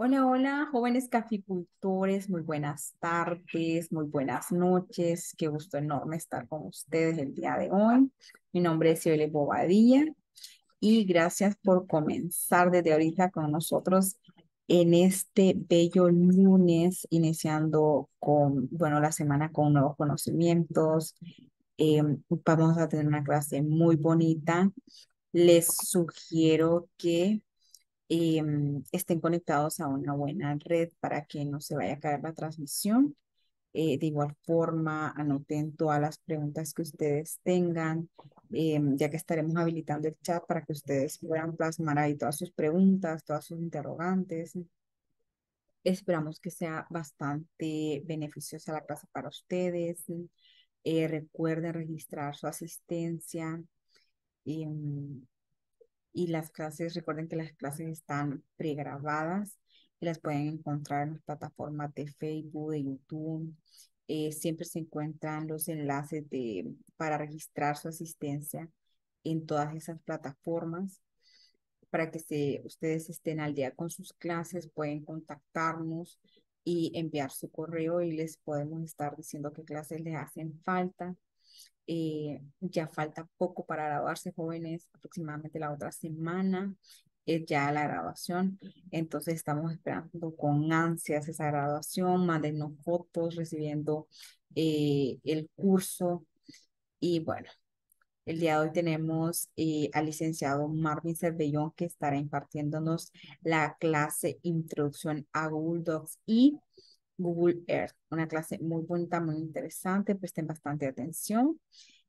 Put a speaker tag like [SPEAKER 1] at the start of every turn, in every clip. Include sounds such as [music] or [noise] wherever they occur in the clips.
[SPEAKER 1] Hola, hola, jóvenes caficultores, muy buenas tardes, muy buenas noches. Qué gusto enorme estar con ustedes el día de hoy. Mi nombre es Yole Bobadilla y gracias por comenzar desde ahorita con nosotros en este bello lunes, iniciando con, bueno, la semana con nuevos conocimientos. Eh, vamos a tener una clase muy bonita. Les sugiero que Mm, estén conectados a una buena red para que no se vaya a caer la transmisión. Eh, de igual forma, anoten todas las preguntas que ustedes tengan, eh, ya que estaremos habilitando el chat para que ustedes puedan plasmar ahí todas sus preguntas, todas sus interrogantes. Esperamos que sea bastante beneficiosa la clase para ustedes. Eh, recuerden registrar su asistencia. Mm, y las clases, recuerden que las clases están pregrabadas y las pueden encontrar en las plataformas de Facebook, de YouTube. Eh, siempre se encuentran los enlaces de, para registrar su asistencia en todas esas plataformas para que ustedes estén al día con sus clases, pueden contactarnos y enviar su correo y les podemos estar diciendo qué clases les hacen falta eh, ya falta poco para graduarse jóvenes, aproximadamente la otra semana es ya la graduación. Entonces estamos esperando con ansias esa graduación, mándenos fotos, recibiendo eh, el curso. Y bueno, el día de hoy tenemos eh, al licenciado Marvin Cervellón que estará impartiéndonos la clase Introducción a Google Docs y Google Earth. Una clase muy bonita, muy interesante, presten bastante atención.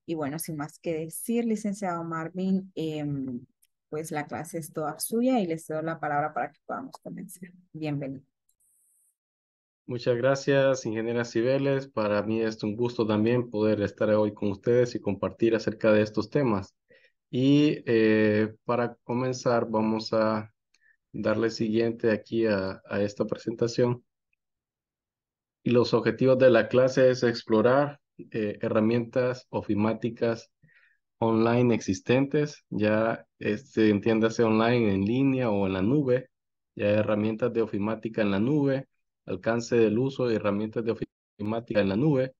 [SPEAKER 1] Y bueno, sin más que decir, licenciado Marvin, em, pues la clase es toda suya y les doy la palabra para que podamos comenzar. Bienvenido.
[SPEAKER 2] Muchas gracias, ingeniera Cibeles. Para mí es un gusto también poder estar hoy con ustedes y compartir acerca de estos temas. Y eh, para comenzar, vamos a darle siguiente aquí a esta presentación los objetivos de la clase es explorar eh, herramientas ofimáticas online existentes, ya este, entiéndase online en línea o en la nube, ya herramientas de ofimática en la nube, alcance del uso de herramientas de ofimática en la nube.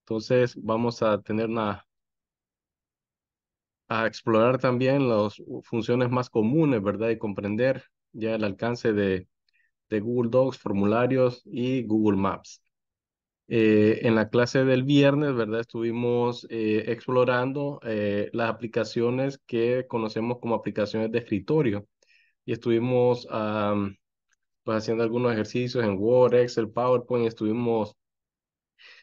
[SPEAKER 2] Entonces vamos a tener una a explorar también las funciones más comunes, ¿verdad? Y comprender ya el alcance de Google Docs, formularios y Google Maps. Eh, en la clase del viernes, ¿verdad? Estuvimos eh, explorando eh, las aplicaciones que conocemos como aplicaciones de escritorio y estuvimos pues haciendo algunos ejercicios en Word, Excel, PowerPoint, estuvimos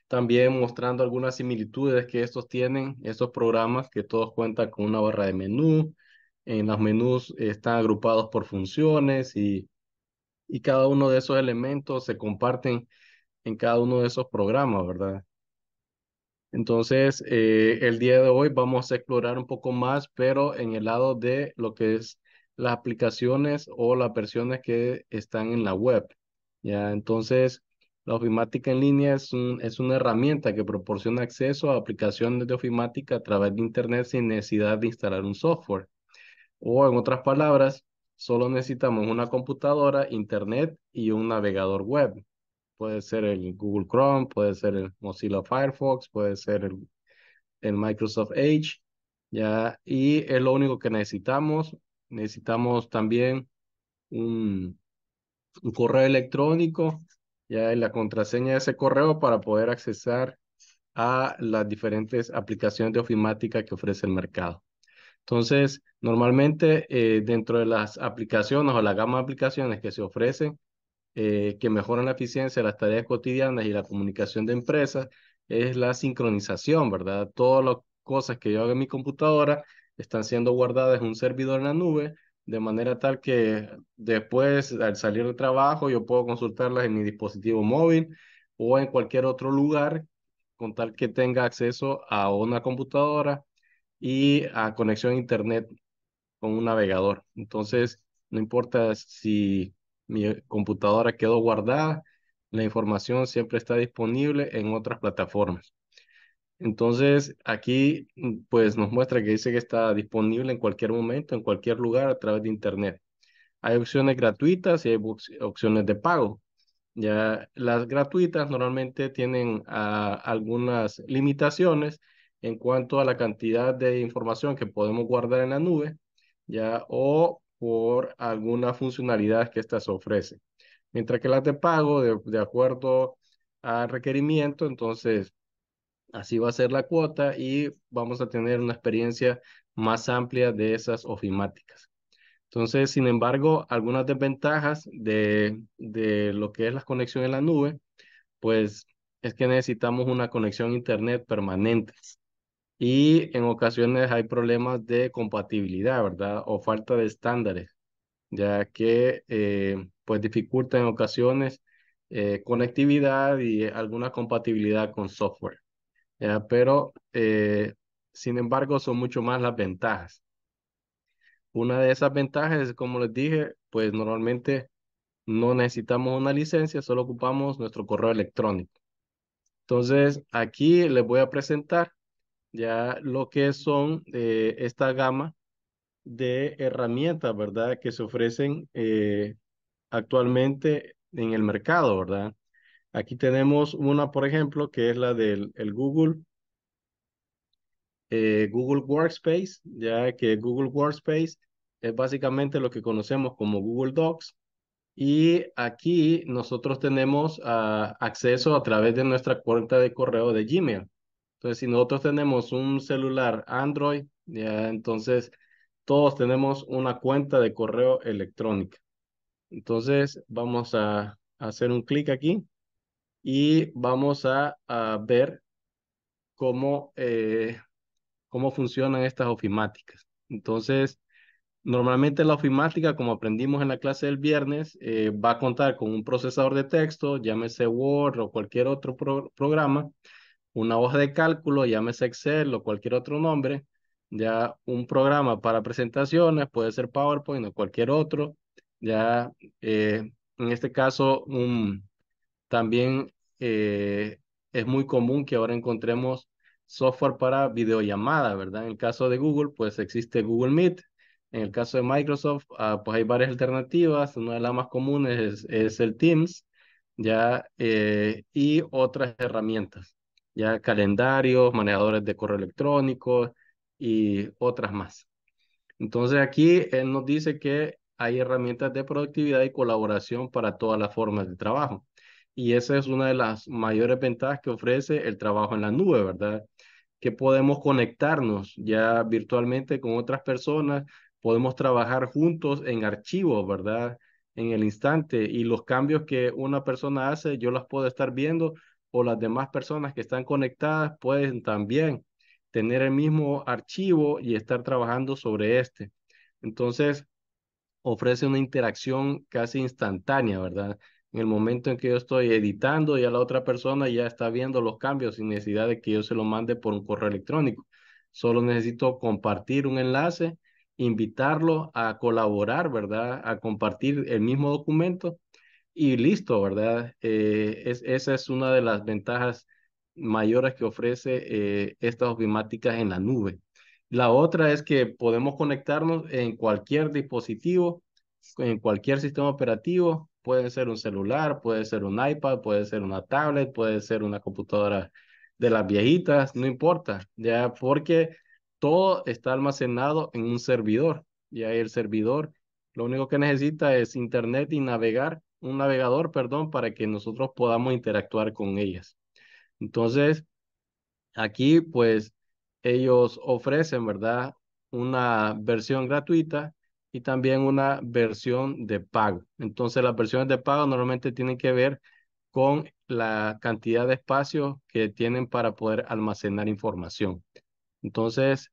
[SPEAKER 2] también mostrando algunas similitudes que estos tienen, estos programas que todos cuentan con una barra de menú, en los menús están agrupados por funciones y, y cada uno de esos elementos se comparten en cada uno de esos programas, ¿verdad? Entonces, eh, el día de hoy vamos a explorar un poco más, pero en el lado de lo que es las aplicaciones o las versiones que están en la web. ¿ya? Entonces, la ofimática en línea es, un, es una herramienta que proporciona acceso a aplicaciones de ofimática a través de Internet sin necesidad de instalar un software. O en otras palabras, solo necesitamos una computadora, Internet y un navegador web. Puede ser el Google Chrome, puede ser el Mozilla Firefox, puede ser el, Microsoft Edge. Ya, y es lo único que necesitamos. Necesitamos también un, correo electrónico, ya en la contraseña de ese correo para poder accesar a las diferentes aplicaciones de ofimática que ofrece el mercado. Entonces, normalmente eh, dentro de las aplicaciones o la gama de aplicaciones que se ofrecen, eh, que mejoran la eficiencia de las tareas cotidianas y la comunicación de empresas es la sincronización, ¿verdad? Todas las cosas que yo hago en mi computadora están siendo guardadas en un servidor en la nube, de manera tal que después, al salir de trabajo, yo puedo consultarlas en mi dispositivo móvil o en cualquier otro lugar, con tal que tenga acceso a una computadora y a conexión a Internet con un navegador. Entonces, no importa si mi computadora quedó guardada, la información siempre está disponible en otras plataformas. Entonces, aquí mm, pues nos muestra que dice que está disponible en cualquier momento, en cualquier lugar a través de Internet. Hay opciones gratuitas y hay opciones de pago. Ya las gratuitas normalmente tienen ah, algunas limitaciones en cuanto a la cantidad de información que podemos guardar en la nube, ya o por algunas funcionalidades que éstas ofrecen. Mientras que las de pago, de, acuerdo al requerimiento, entonces así va a ser la cuota y vamos a tener una experiencia más amplia de esas ofimáticas. Entonces, sin embargo, algunas desventajas de, de lo que es la conexión en la nube, pues es que necesitamos una conexión a Internet permanente y en ocasiones hay problemas de compatibilidad, ¿verdad? O falta de estándares, ya que eh, pues dificulta en ocasiones eh, conectividad y alguna compatibilidad con software, Pero eh, sin embargo son mucho más las ventajas. Una de esas ventajas, como les dije, pues normalmente no necesitamos una licencia, solo ocupamos nuestro correo electrónico. Entonces, aquí les voy a presentar ya lo que son eh, esta gama de herramientas, ¿verdad? Que se ofrecen eh, actualmente en el mercado, ¿verdad? Aquí tenemos una, por ejemplo, que es la del Google, eh, Google Workspace, ya que Google Workspace es básicamente lo que conocemos como Google Docs. Y aquí nosotros tenemos ah, acceso a través de nuestra cuenta de correo de Gmail. Entonces, si nosotros tenemos un celular Android, ya, entonces todos tenemos una cuenta de correo electrónica. Entonces, vamos a hacer un clic aquí y vamos a, ver eh, cómo, funcionan estas ofimáticas. Entonces, Normalmente la ofimática, como aprendimos en la clase del viernes, eh, va a contar con un procesador de texto, llámese Word o cualquier otro programa, una hoja de cálculo, llámese Excel o cualquier otro nombre, ya un programa para presentaciones, puede ser PowerPoint o cualquier otro, ya eh, en este caso también eh, es muy común que ahora encontremos software para videollamada, ¿verdad? En el caso de Google, pues existe Google Meet. En el caso de Microsoft, ah, pues hay varias alternativas. Una de las más comunes es, el Teams, ¿ya? Eh, y otras herramientas ya calendarios, manejadores de correo electrónico y otras más. Entonces aquí él nos dice que hay herramientas de productividad y colaboración para todas las formas de trabajo. Y esa es una de las mayores ventajas que ofrece el trabajo en la nube, ¿verdad? Que podemos conectarnos ya virtualmente con otras personas, podemos trabajar juntos en archivos, ¿verdad? En el instante y los cambios que una persona hace, yo las puedo estar viendo, o las demás personas que están conectadas pueden también tener el mismo archivo y estar trabajando sobre este. Entonces, ofrece una interacción casi instantánea, ¿verdad? En el momento en que yo estoy editando, ya la otra persona ya está viendo los cambios sin necesidad de que yo se lo mande por un correo electrónico. Solo necesito compartir un enlace, invitarlo a colaborar, ¿verdad? A compartir el mismo documento y listo, ¿verdad? Eh, esa es una de las ventajas mayores que ofrece eh, estas ofimáticas en la nube. La otra es que podemos conectarnos en cualquier dispositivo, en cualquier sistema operativo, puede ser un celular, puede ser un iPad, puede ser una tablet, puede ser una computadora de las viejitas, no importa, ya porque todo está almacenado en un servidor, y el servidor lo único que necesita es internet y navegar un navegador, perdón, para que nosotros podamos interactuar con ellas. Entonces, aquí pues ellos ofrecen, ¿verdad? Una versión gratuita y también una versión de pago. Entonces, las versiones de pago normalmente tienen que ver con la cantidad de espacio que tienen para poder almacenar información. Entonces,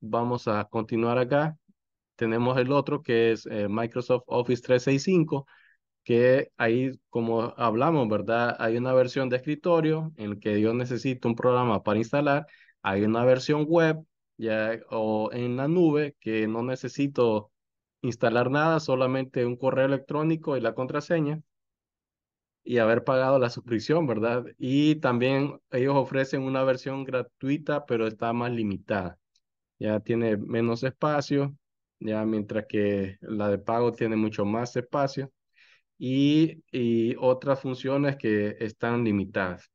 [SPEAKER 2] vamos a continuar acá. Tenemos el otro que es eh, Microsoft Office 365, que ahí, como hablamos, ¿verdad? Hay una versión de escritorio en la que yo necesito un programa para instalar, hay una versión web ya, o en la nube que no necesito instalar nada, solamente un correo electrónico y la contraseña y haber pagado la suscripción, ¿verdad? Y también ellos ofrecen una versión gratuita, pero está más limitada. Ya tiene menos espacio ya mientras que la de pago tiene mucho más espacio y, otras funciones que están limitadas.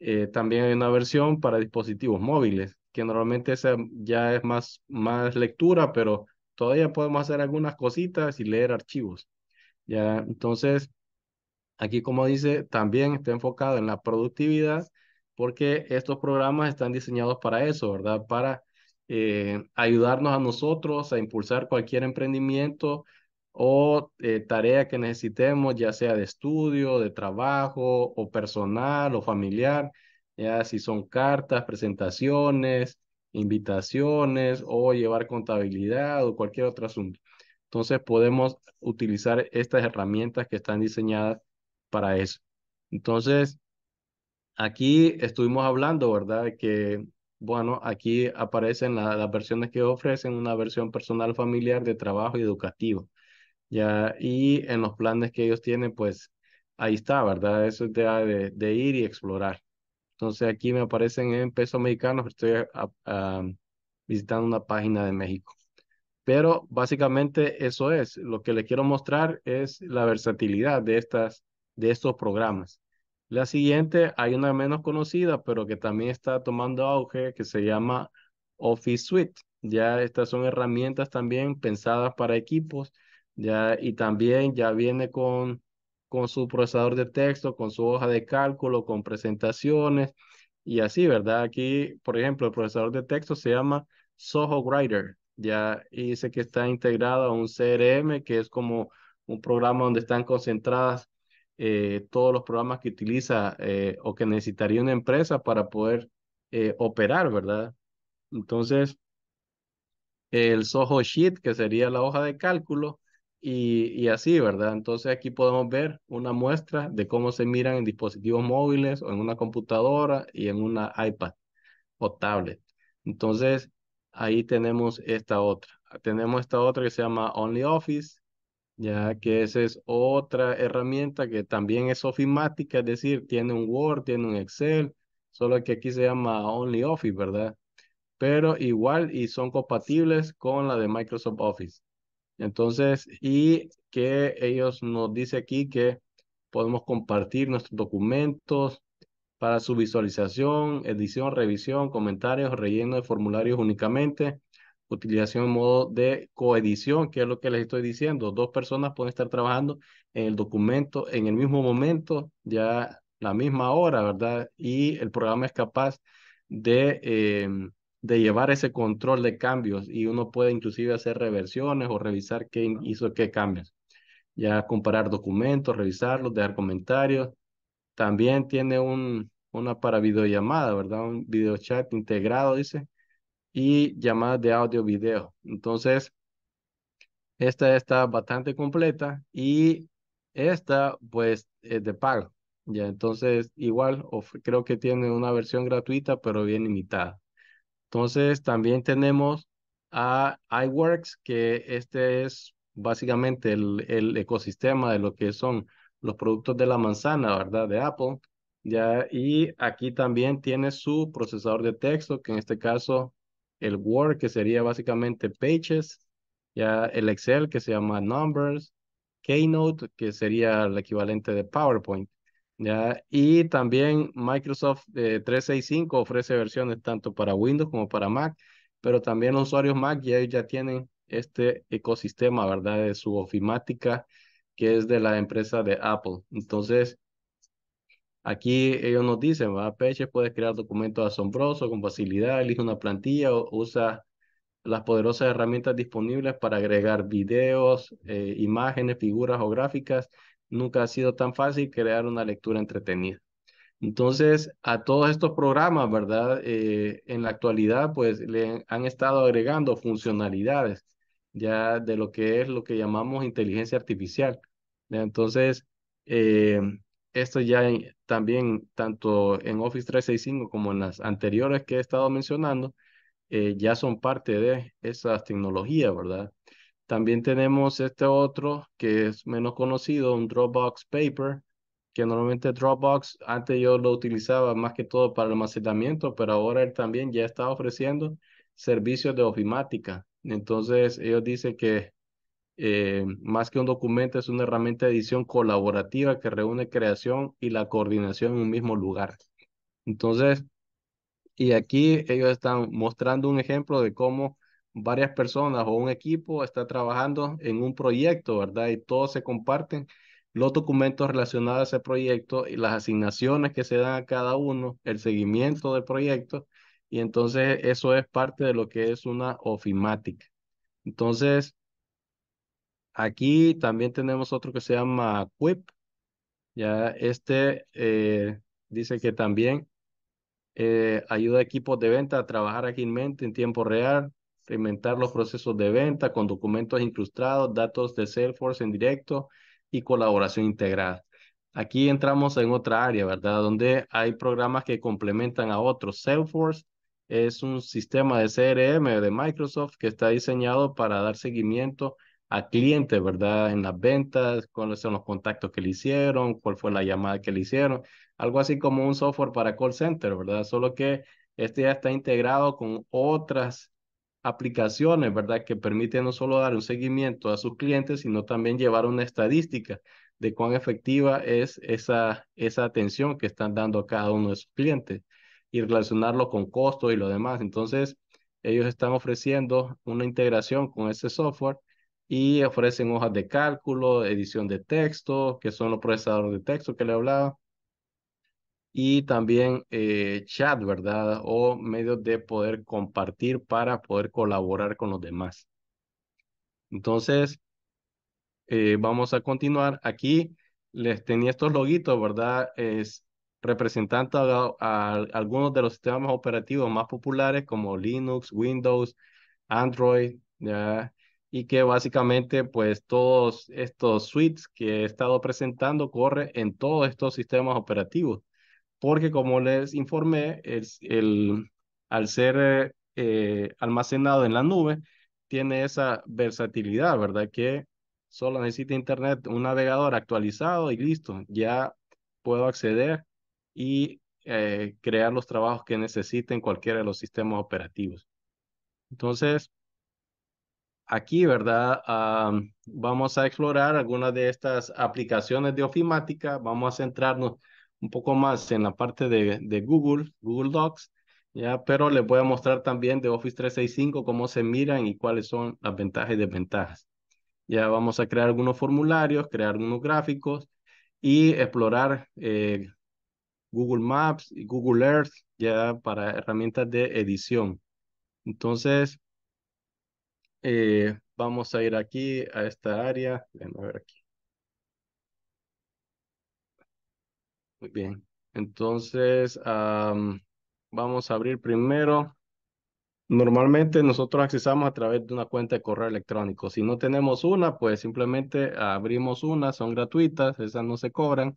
[SPEAKER 2] Eh, también hay una versión para dispositivos móviles, que normalmente ya es más, más lectura, pero todavía podemos hacer algunas cositas y leer archivos. Ya, entonces, aquí como dice, también está enfocado en la productividad porque estos programas están diseñados para eso, ¿verdad? Para eh, ayudarnos a nosotros a impulsar cualquier emprendimiento o eh, tarea que necesitemos, ya sea de estudio, de trabajo o personal o familiar, ya si son cartas, presentaciones, invitaciones o llevar contabilidad o cualquier otro asunto. Entonces podemos utilizar estas herramientas que están diseñadas para eso. Entonces, aquí estuvimos hablando, ¿verdad? que bueno, aquí aparecen las versiones que ofrecen, una versión personal, familiar, de trabajo y educativo. Ya, y en los planes que ellos tienen, pues ahí está, ¿verdad? Eso es de, ah, ir y explorar. Entonces aquí me aparecen en pesos mexicanos, estoy visitando una página de México. Pero básicamente eso es, lo que les quiero mostrar es la versatilidad de, estas, de estos programas. La siguiente, hay una menos conocida, pero que también está tomando auge, que se llama Office Suite. Ya estas son herramientas también pensadas para equipos, ya, y también ya viene con, con su procesador de texto, con su hoja de cálculo, con presentaciones y así, ¿verdad? Aquí, por ejemplo, el procesador de texto se llama Soho Writer, ya y dice que está integrado a un CRM que es como un programa donde están concentradas eh, todos los programas que utiliza eh, o que necesitaría una empresa para poder eh, operar, ¿verdad? Entonces, el Soho Sheet, que sería la hoja de cálculo, y, y, así, ¿verdad? Entonces aquí podemos ver una muestra de cómo se miran en dispositivos móviles o en una computadora y en una iPad o tablet. Entonces, ahí tenemos esta otra. Tenemos esta otra que se llama OnlyOffice, ya que esa es otra herramienta que también es ofimática, es decir, tiene un Word, tiene un Excel, solo que aquí se llama OnlyOffice, ¿verdad? Pero igual y son compatibles con la de Microsoft Office. Entonces, y que ellos nos dice aquí que podemos compartir nuestros documentos para su visualización, edición, revisión, comentarios, relleno de formularios únicamente utilización en modo de coedición, que es lo que les estoy diciendo. Dos personas pueden estar trabajando en el documento en el mismo momento, ya la misma hora, ¿verdad? Y el programa es capaz de, em, de llevar ese control de cambios y uno puede inclusive hacer reversiones o revisar qué hizo qué cambios. Ya comparar documentos, revisarlos, dejar comentarios. También tiene un, una para videollamada, ¿verdad? Un videochat integrado, dice, y llamadas de audio-video. Entonces, esta está bastante completa y esta pues es de pago. Ya, entonces igual creo que tiene una versión gratuita pero bien limitada. Entonces también tenemos a iWorks que este es básicamente el, el ecosistema de lo que son los productos de la manzana, ¿verdad? De Apple. Ya, y aquí también tiene su procesador de texto, que en este caso el Word, que sería básicamente Pages, ya el Excel, que se llama Numbers, Keynote, que sería el equivalente de PowerPoint. ¿ya? Y también Microsoft 365 eh, ofrece versiones tanto para Windows como para Mac, pero también los usuarios Mac ya, ya tienen este ecosistema, ¿verdad? De su ofimática, que es de la empresa de Apple. Entonces, Aquí ellos nos dicen, va, Peche, puedes crear documentos asombrosos con facilidad, elige una plantilla o usa las poderosas herramientas disponibles para agregar videos, eh, imágenes, figuras o gráficas. Nunca ha sido tan fácil crear una lectura entretenida. Entonces, a todos estos programas, ¿verdad? Eh, en la actualidad, pues le han estado agregando funcionalidades ya de lo que es lo que llamamos inteligencia artificial. Entonces, eh, esto ya también, tanto en Office 365 como en las anteriores que he estado mencionando, eh, ya son parte de esas tecnologías, ¿verdad? También tenemos este otro que es menos conocido, un Dropbox Paper, que normalmente Dropbox, antes yo lo utilizaba más que todo para almacenamiento, pero ahora él también ya está ofreciendo servicios de ofimática. Entonces, ellos dicen que eh, más que un documento, es una herramienta de edición colaborativa que reúne creación y la coordinación en un mismo lugar. Entonces, y aquí ellos están mostrando un ejemplo de cómo varias personas o un equipo está trabajando en un proyecto, ¿verdad? Y todos se comparten los documentos relacionados a ese proyecto y las asignaciones que se dan a cada uno, el seguimiento del proyecto. Y entonces eso es parte de lo que es una ofimática. Entonces, Aquí también tenemos otro que se llama Quip. Ya este eh, dice que también eh, ayuda a equipos de venta a trabajar aquí en tiempo real, experimentar los procesos de venta con documentos incrustados, datos de Salesforce en directo y colaboración integrada. Aquí entramos en otra área, ¿verdad? Donde hay programas que complementan a otros. Salesforce es un sistema de CRM de Microsoft que está diseñado para dar seguimiento a clientes, ¿verdad? En las ventas, cuáles son los contactos que le hicieron, cuál fue la llamada que le hicieron, algo así como un software para call center, ¿verdad? Solo que este ya está integrado con otras aplicaciones, ¿verdad? Que permiten no solo dar un seguimiento a sus clientes, sino también llevar una estadística de cuán efectiva es esa, esa atención que están dando a cada uno de sus clientes y relacionarlo con costos y lo demás. Entonces, ellos están ofreciendo una integración con ese software y ofrecen hojas de cálculo, edición de texto, que son los procesadores de texto que le hablaba, y también eh, chat, ¿verdad? O medios de poder compartir para poder colaborar con los demás. Entonces, eh, vamos a continuar. Aquí les tenía estos logitos, ¿verdad? Es representando a, algunos de los sistemas operativos más populares como Linux, Windows, Android, ¿ya? y que básicamente pues todos estos suites que he estado presentando corre en todos estos sistemas operativos. Porque como les informé, el, al ser eh, almacenado en la nube, tiene esa versatilidad, ¿verdad? Que solo necesita internet, un navegador actualizado y listo, ya puedo acceder y eh, crear los trabajos que necesiten cualquiera de los sistemas operativos. Entonces, aquí, ¿verdad? Ah, vamos a explorar algunas de estas aplicaciones de ofimática. Vamos a centrarnos un poco más en la parte de, Google, Google Docs, ya, pero les voy a mostrar también de Office 365 cómo se miran y cuáles son las ventajas y desventajas. Ya vamos a crear algunos formularios, crear algunos gráficos y explorar eh, Google Maps y Google Earth ya para herramientas de edición. Entonces, eh, vamos a ir aquí a esta área. ver aquí. Muy bien. Entonces, vamos a abrir primero. Normalmente nosotros accesamos a través de una cuenta de correo electrónico. Si no tenemos una, pues simplemente abrimos una, son gratuitas, esas no se cobran.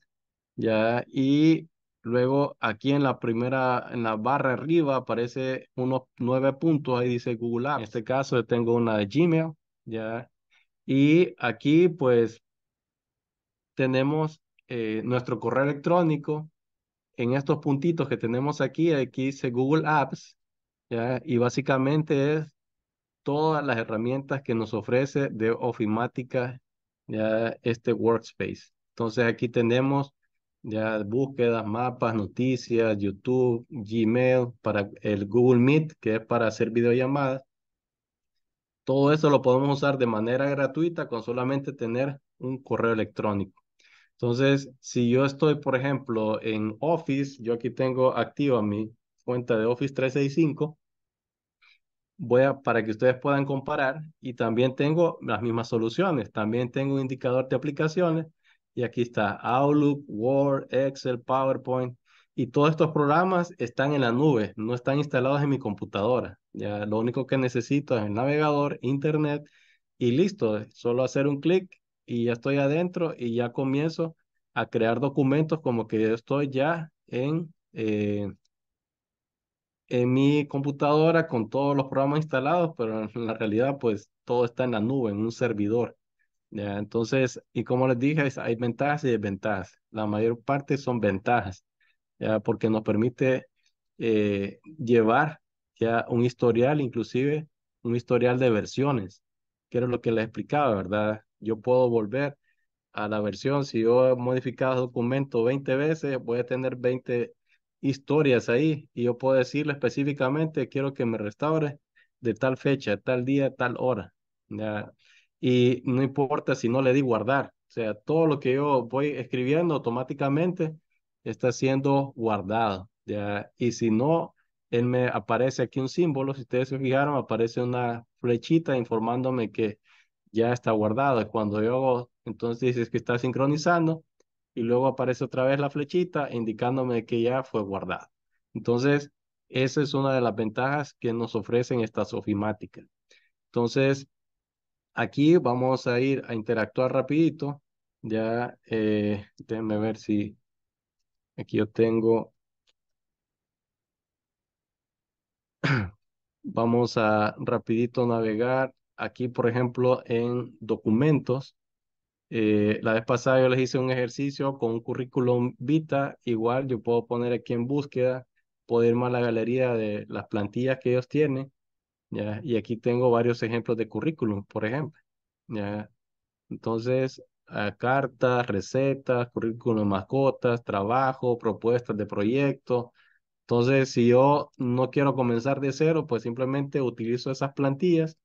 [SPEAKER 2] Ya, y Luego aquí en la primera, en la barra arriba aparece unos nueve puntos, ahí dice Google Apps. En este caso yo tengo una de Gmail, ¿ya? Y aquí pues tenemos eh, nuestro correo electrónico. En estos puntitos que tenemos aquí, aquí dice Google Apps, ¿ya? Y básicamente es todas las herramientas que nos ofrece de ofimática ¿ya? este workspace. Entonces aquí tenemos ya búsquedas, mapas, noticias, YouTube, Gmail, para el Google Meet, que es para hacer videollamadas. Todo eso lo podemos usar de manera gratuita con solamente tener un correo electrónico. Entonces, si yo estoy, por ejemplo, en Office, yo aquí tengo activa mi cuenta de Office 365. Voy a, para que ustedes puedan comparar y también tengo las mismas soluciones. También tengo un indicador de aplicaciones y aquí está Outlook, Word, Excel, PowerPoint. Y todos estos programas están en la nube, no están instalados en mi computadora. Ya lo único que necesito es el navegador, internet y listo. Solo hacer un clic y ya estoy adentro y ya comienzo a crear documentos como que yo estoy ya en, eh, en mi computadora con todos los programas instalados, pero en la realidad pues todo está en la nube, en un servidor. ¿ya? Entonces, y como les dije, hay ventajas y desventajas. La mayor parte son ventajas, ¿ya? Porque nos permite eh, llevar ya un historial, inclusive un historial de versiones, que era lo que les explicaba, ¿verdad? Yo puedo volver a la versión, si yo he modificado el documento 20 veces, voy a tener 20 historias ahí y yo puedo decirle específicamente, quiero que me restaure de tal fecha, tal día, tal hora. ¿ya? y no importa si no le di guardar. O sea, todo lo que yo voy escribiendo automáticamente está siendo guardado. ¿ya? Y si no, él me aparece aquí un símbolo. Si ustedes se fijaron, aparece una flechita informándome que ya está guardado. Cuando yo entonces dices que está sincronizando y luego aparece otra vez la flechita indicándome que ya fue guardado. Entonces, esa es una de las ventajas que nos ofrecen estas ofimáticas. Entonces, Aquí vamos a ir a interactuar rapidito. Ya, eh, déjenme ver si aquí yo tengo. [clears throat] vamos a rapidito navegar. Aquí, por ejemplo, en documentos. Eh, la vez pasada yo les hice un ejercicio con un currículum vita. Igual yo puedo poner aquí en búsqueda, puedo más a la galería de las plantillas que ellos tienen y aquí tengo varios ejemplos de currículum, por ejemplo, ¿ya? Entonces, ah, cartas, recetas, currículum mascotas, trabajo, propuestas de proyecto. Entonces, si yo no quiero comenzar de cero, pues simplemente utilizo esas plantillas,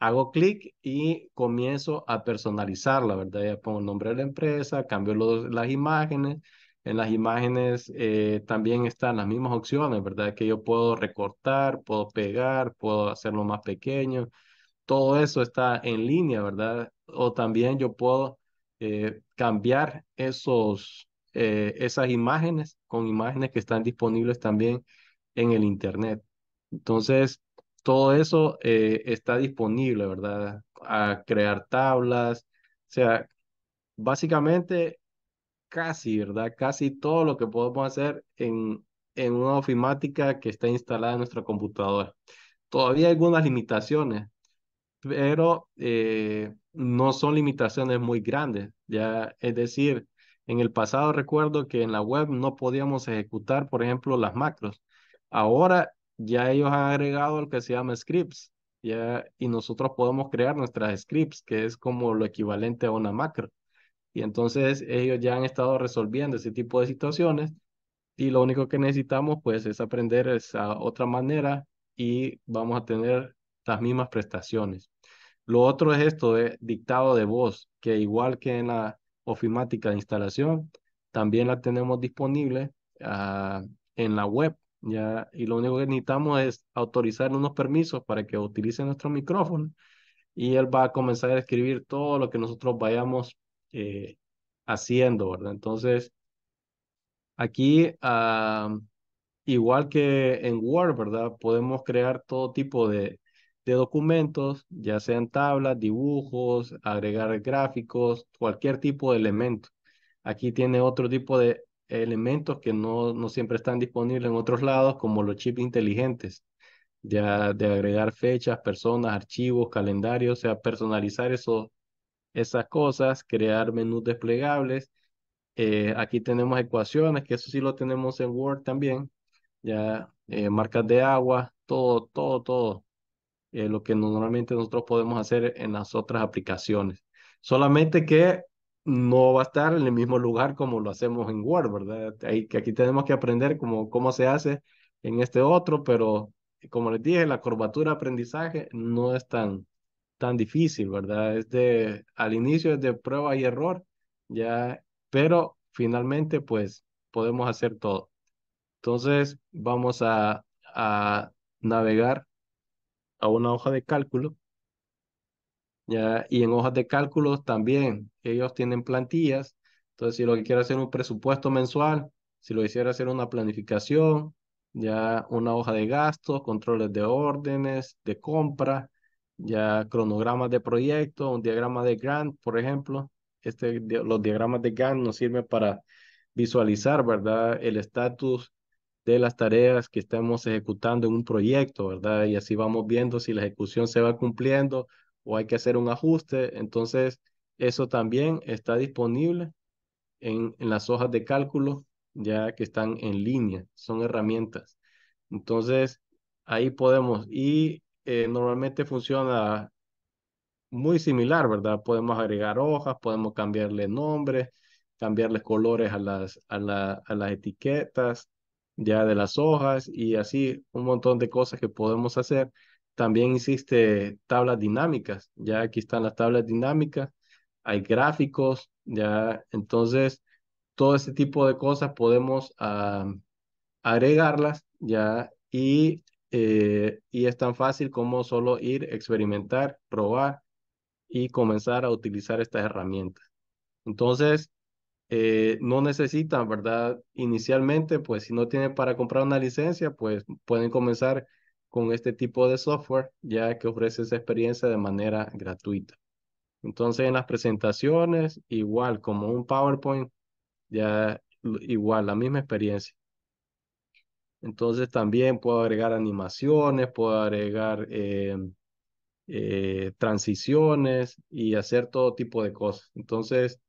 [SPEAKER 2] hago clic y comienzo a personalizarla, ¿verdad? Ya pongo el nombre de la empresa, cambio las imágenes, en las imágenes eh, también están las mismas opciones, ¿verdad? Que yo puedo recortar, puedo pegar, puedo hacerlo más pequeño. Todo eso está en línea, ¿verdad? O también yo puedo eh, cambiar esos, eh, esas imágenes con imágenes que están disponibles también en el Internet. Entonces, todo eso está disponible, ¿verdad? A crear tablas. O sea, básicamente casi, ¿verdad? Casi todo lo que podemos hacer en, en una ofimática que está instalada en nuestra computadora. Todavía hay algunas limitaciones, pero eh, no son limitaciones muy grandes. Ya, es decir, en el pasado recuerdo que en la web no podíamos ejecutar, por ejemplo, las macros. Ahora ya ellos han agregado lo que se llama scripts, ya, y nosotros podemos crear nuestras scripts, que es como lo equivalente a una macro. Y entonces ellos ya han estado resolviendo ese tipo de situaciones y lo único que necesitamos pues es aprender esa otra manera y vamos a tener las mismas prestaciones. Lo otro es esto de dictado de voz, que igual que en la ofimática de instalación, también la tenemos disponible ah, en la web. Ya, y lo único que necesitamos es autorizar unos permisos para que utilice nuestro micrófono y él va a comenzar a escribir todo lo que nosotros vayamos eh, haciendo, ¿verdad? Entonces, aquí, ah, igual que en Word, ¿verdad? Podemos crear todo tipo de, documentos, ya sean tablas, dibujos, agregar gráficos, cualquier tipo de elemento. Aquí tiene otro tipo de elementos que no, no siempre están disponibles en otros lados, como los chips inteligentes, ya de agregar fechas, personas, archivos, calendarios, o sea, personalizar esos, esas cosas, crear menús desplegables. Eh, aquí tenemos ecuaciones, que eso sí lo tenemos en Word también. Ya eh, marcas de agua, todo, todo, todo. Eh, lo que normalmente nosotros podemos hacer en las otras aplicaciones. Solamente que no va a estar en el mismo lugar como lo hacemos en Word, ¿verdad? que aquí tenemos que aprender cómo, cómo se hace en este otro, pero como les dije, la curvatura de aprendizaje no es tan, tan difícil, ¿verdad? Es de, al inicio es de prueba y error, ya, pero finalmente pues podemos hacer todo. Entonces vamos a, a navegar a una hoja de cálculo, ya, y en hojas de cálculo también ellos tienen plantillas, entonces si lo que quiero hacer un presupuesto mensual, si lo quisiera hacer una planificación, ya una hoja de gastos, controles de órdenes, de compra, ya cronogramas de proyecto, un diagrama de Gantt, por ejemplo. Este, los diagramas de Gantt nos sirven para visualizar, ¿verdad? El estatus de las tareas que estamos ejecutando en un proyecto, ¿verdad? Y así vamos viendo si la ejecución se va cumpliendo o hay que hacer un ajuste. Entonces, eso también está disponible en, en las hojas de cálculo ya que están en línea, son herramientas. Entonces, ahí podemos. Y eh, normalmente funciona muy similar, ¿verdad? Podemos agregar hojas, podemos cambiarle nombres, cambiarle colores a las, a, la, a las etiquetas ya de las hojas y así un montón de cosas que podemos hacer. También existe tablas dinámicas, ya aquí están las tablas dinámicas, hay gráficos, ya entonces todo ese tipo de cosas podemos ah, agregarlas ya y eh, y es tan fácil como solo ir, experimentar, probar y comenzar a utilizar estas herramientas. Entonces, eh, no necesitan, ¿verdad? Inicialmente, pues si no tienen para comprar una licencia, pues pueden comenzar con este tipo de software, ya que ofrece esa experiencia de manera gratuita. Entonces, en las presentaciones, igual como un PowerPoint, ya igual, la misma experiencia. Entonces también puedo agregar animaciones, puedo agregar eh, eh, transiciones y hacer todo tipo de cosas. Entonces,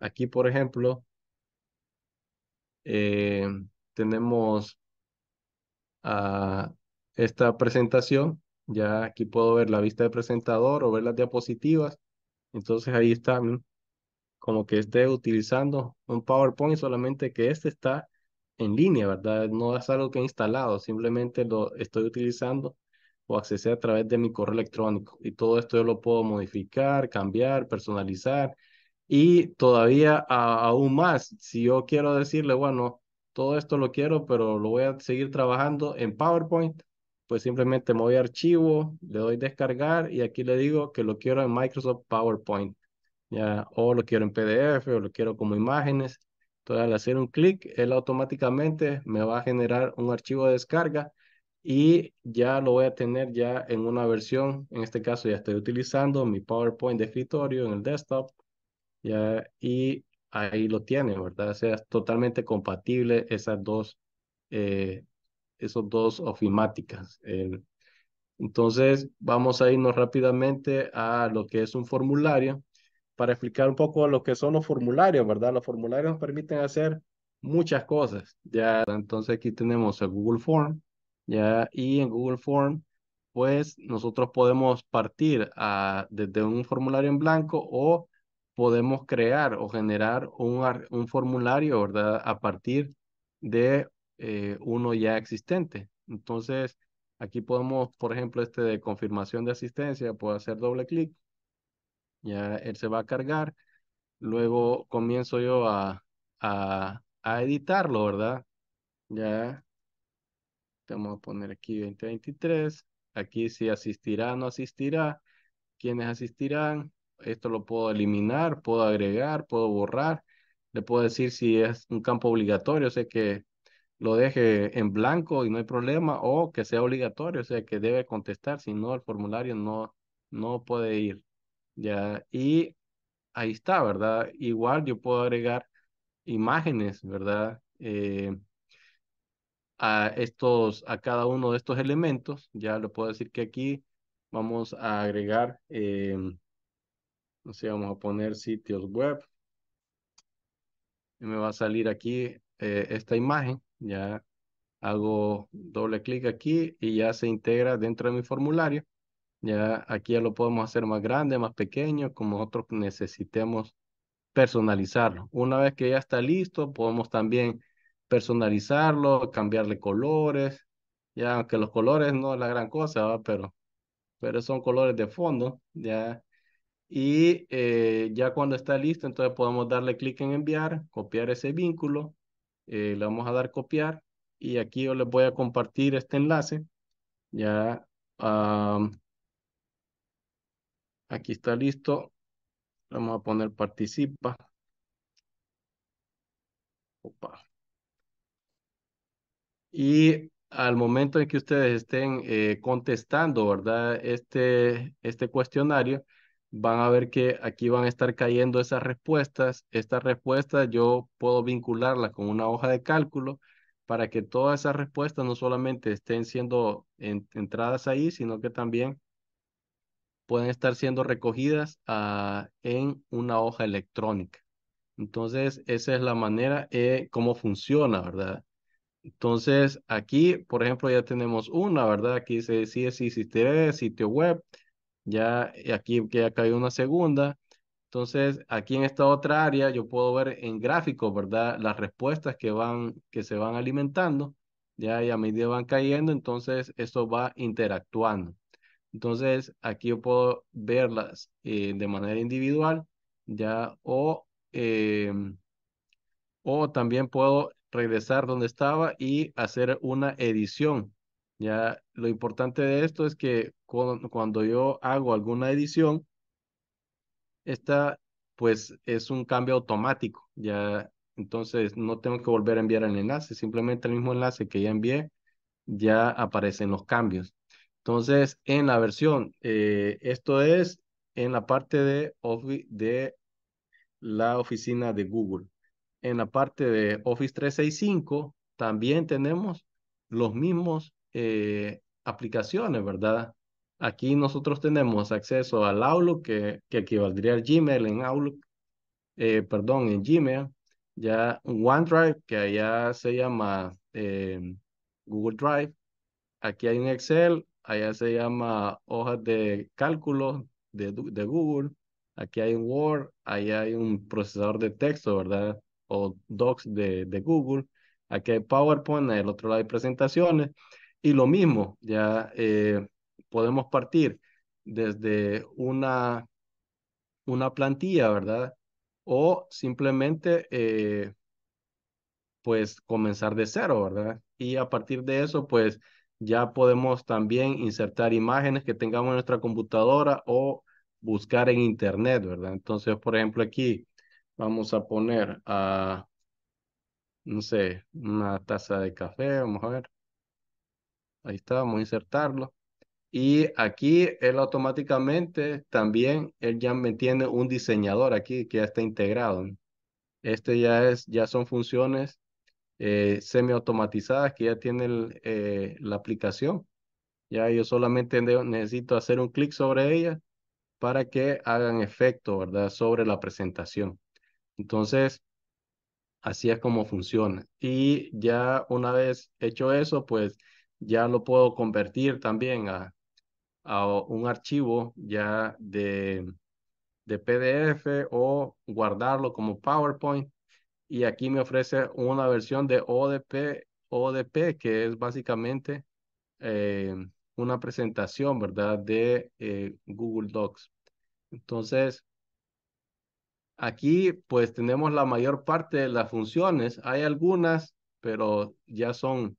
[SPEAKER 2] aquí, por ejemplo, eh, tenemos esta presentación. Ya aquí puedo ver la vista de presentador o ver las diapositivas. Entonces ahí está, como que esté utilizando un PowerPoint, solamente que este está en línea, ¿verdad? No es algo que he instalado, simplemente lo estoy utilizando o accesé a través de mi correo electrónico. Y todo esto yo lo puedo modificar, cambiar, personalizar. Y todavía aún más, si yo quiero decirle, bueno, todo esto lo quiero, pero lo voy a seguir trabajando en PowerPoint, pues simplemente me voy a archivo, le doy descargar y aquí le digo que lo quiero en Microsoft PowerPoint. Ya, o lo quiero en PDF o lo quiero como imágenes entonces, al hacer un clic, él automáticamente me va a generar un archivo de descarga y ya lo voy a tener ya en una versión. En este caso ya estoy utilizando mi PowerPoint de escritorio en el desktop ya, y ahí lo tiene, ¿verdad? O sea, es totalmente compatible esas dos, eh, esos dos ofimáticas. entonces, vamos a irnos rápidamente a lo que es un formulario para explicar un poco lo que son los formularios, ¿verdad? Los formularios nos permiten hacer muchas cosas. Ya, entonces aquí tenemos el Google Form, ya, y en Google Form, pues nosotros podemos partir desde un formulario en blanco o podemos crear o generar un, formulario, ¿verdad? A partir de eh, uno ya existente. Entonces, aquí podemos, por ejemplo, este de confirmación de asistencia, puedo hacer doble clic ya él se va a cargar. Luego comienzo yo a, a, a editarlo, ¿verdad? Ya. vamos a poner aquí 2023. Aquí si asistirá, no asistirá. ¿Quiénes asistirán? Esto lo puedo eliminar, puedo agregar, puedo borrar. Le puedo decir si es un campo obligatorio, sea que lo deje en blanco y no hay problema, o que sea obligatorio, o sea que debe contestar, si no el formulario no, no puede ir. Ya, y ahí está, ¿verdad? Igual yo puedo agregar imágenes, ¿verdad? Eh, a estos, a cada uno de estos elementos, ya lo puedo decir que aquí vamos a agregar, eh, no sé, vamos a poner sitios web. Y me va a salir aquí eh, esta imagen, ya hago doble clic aquí y ya se integra dentro de mi formulario ya aquí ya lo podemos hacer más grande, más pequeño, como nosotros necesitemos personalizarlo. Una vez que ya está listo, podemos también personalizarlo, cambiarle colores. Ya aunque los colores no es la gran cosa, pero pero son colores de fondo, ya. Y eh, ya cuando está listo, entonces podemos darle clic en enviar, copiar ese vínculo, eh, le vamos a dar copiar y aquí yo les voy a compartir este enlace, ya Aquí está listo. Vamos a poner participa. Y al momento en que ustedes estén eh, contestando, ¿verdad? Este, este cuestionario, van a ver que aquí van a estar cayendo esas respuestas. Estas respuestas yo puedo vincularlas con una hoja de cálculo para que todas esas respuestas no solamente estén siendo entradas ahí, sino que también pueden estar siendo recogidas ah, en una hoja electrónica. Entonces, esa es la manera de eh, cómo funciona, ¿verdad? Entonces, aquí, por ejemplo, ya tenemos una, ¿verdad? Aquí se decide si existe sitio web, ya eh, aquí que ha caído una segunda. Entonces, aquí en esta otra área yo puedo ver en gráfico, ¿verdad? Las respuestas que van, que se van alimentando, ya y a medida van cayendo, entonces eso va interactuando. Entonces, aquí yo puedo verlas eh, de manera individual, ya, o, em, o también puedo regresar donde estaba y hacer una edición. Ya, lo importante de esto es que cuando, cuando yo hago alguna edición, esta pues es un cambio automático, ya entonces no tengo que volver a enviar el enlace, simplemente el mismo enlace que ya envié ya aparecen los cambios. Entonces, en la versión, eh, esto es en la parte de, de la oficina de Google. En la parte de Office 365 también tenemos los mismos eh, aplicaciones, ¿verdad? Aquí nosotros tenemos acceso al Outlook, que, equivaldría al Gmail en Outlook, eh, perdón, en Gmail. Ya OneDrive, que allá se llama Google Drive. Aquí hay un Excel, allá se llama hojas de cálculo de, de Google, aquí hay un Word, allá hay un procesador de texto, ¿verdad? O Docs de, de Google, aquí hay PowerPoint, en el otro lado hay presentaciones, y lo mismo, ya eh, podemos partir desde una, una plantilla, ¿verdad? O simplemente, eh, pues, comenzar de cero, ¿verdad? Y a partir de eso, pues, ya podemos también insertar imágenes que tengamos en nuestra computadora o buscar en internet, ¿verdad? Entonces, por ejemplo, aquí vamos a poner, a ah, no sé, una taza de café, vamos a ver. Ahí está, vamos a insertarlo. Y aquí él automáticamente también, él ya me tiene un diseñador aquí que ya está integrado. Este ya es, ya son funciones semi eh, semiautomatizadas que ya tienen eh, la aplicación. Ya yo solamente necesito hacer un clic sobre ella para que hagan efecto, ¿verdad? Sobre la presentación. Entonces, así es como funciona. Y ya una vez hecho eso, pues ya lo puedo convertir también a, a un archivo ya de, de PDF o guardarlo como PowerPoint y aquí me ofrece una versión de ODP, ODP que es básicamente eh, una presentación, ¿verdad? De eh, Google Docs. Entonces, aquí pues tenemos la mayor parte de las funciones. Hay algunas, pero ya son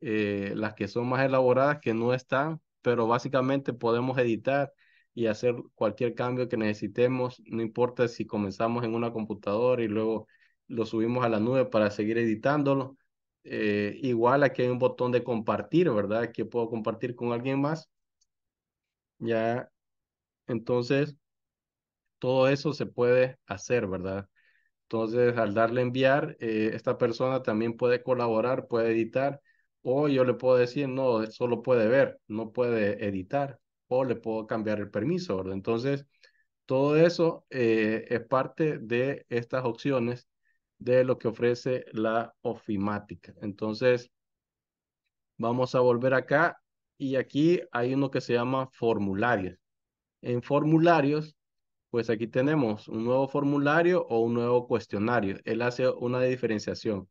[SPEAKER 2] eh, las que son más elaboradas que no están, pero básicamente podemos editar y hacer cualquier cambio que necesitemos, no importa si comenzamos en una computadora y luego lo subimos a la nube para seguir editándolo. Eh, igual aquí hay un botón de compartir, ¿verdad? Que puedo compartir con alguien más. Ya, entonces, todo eso se puede hacer, ¿verdad? Entonces, al darle enviar, eh, esta persona también puede colaborar, puede editar, o yo le puedo decir, no, solo puede ver, no puede editar, o le puedo cambiar el permiso, ¿verdad? Entonces, todo eso eh, es parte de estas opciones de lo que ofrece la ofimática. Entonces, vamos a volver acá y aquí hay uno que se llama formularios. En formularios, pues aquí tenemos un nuevo formulario o un nuevo cuestionario. Él hace una diferenciación.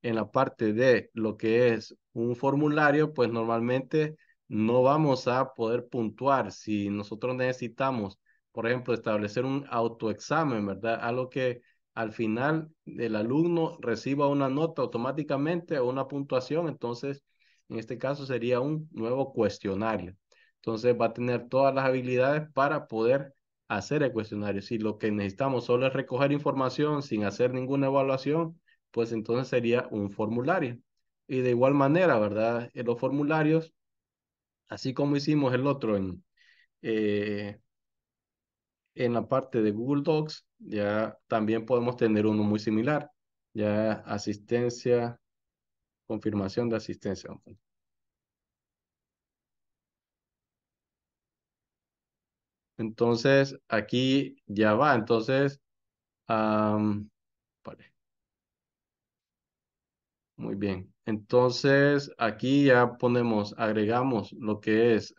[SPEAKER 2] En la parte de lo que es un formulario, pues normalmente no vamos a poder puntuar si nosotros necesitamos, por ejemplo, establecer un autoexamen, ¿verdad? Algo que al final el alumno reciba una nota automáticamente o una puntuación, entonces en este caso sería un nuevo cuestionario. Entonces va a tener todas las habilidades para poder hacer el cuestionario. Si lo que necesitamos solo es recoger información sin hacer ninguna evaluación, pues entonces sería un formulario. Y de igual manera, ¿verdad? En los formularios, así como hicimos el otro en, eh, en la parte de Google Docs, ya también podemos tener uno muy similar, ya asistencia, confirmación de asistencia. Entonces, aquí ya va. Entonces, vale. muy bien. Entonces, aquí ya ponemos, agregamos lo que es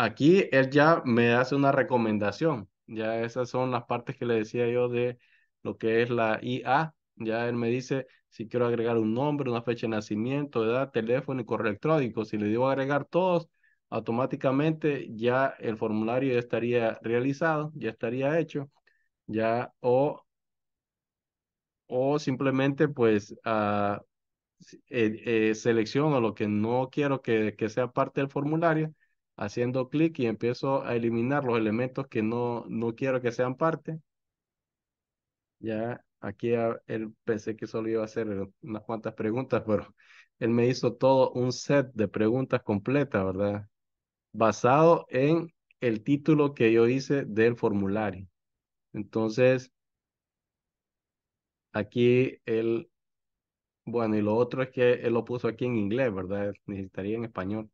[SPEAKER 2] Aquí él ya me hace una recomendación. Ya esas son las partes que le decía yo de lo que es la IA. Ya él me dice si quiero agregar un nombre, una fecha de nacimiento, edad, teléfono y correo electrónico. Si le digo agregar todos, automáticamente ya el formulario estaría realizado, ya estaría hecho, ya o, o simplemente pues ah, eh, eh, selecciono lo que no quiero que sea parte del formulario haciendo clic y empiezo a eliminar los elementos que no, no quiero que sean parte. Ya aquí él pensé que solo iba a hacer unas cuantas preguntas, pero [laughs] él me hizo todo un set de preguntas completas, ¿verdad? Basado en el título que yo hice del formulario. Entonces, aquí él, bueno, y lo otro es que él lo puso aquí en inglés, ¿verdad? Necesitaría en español.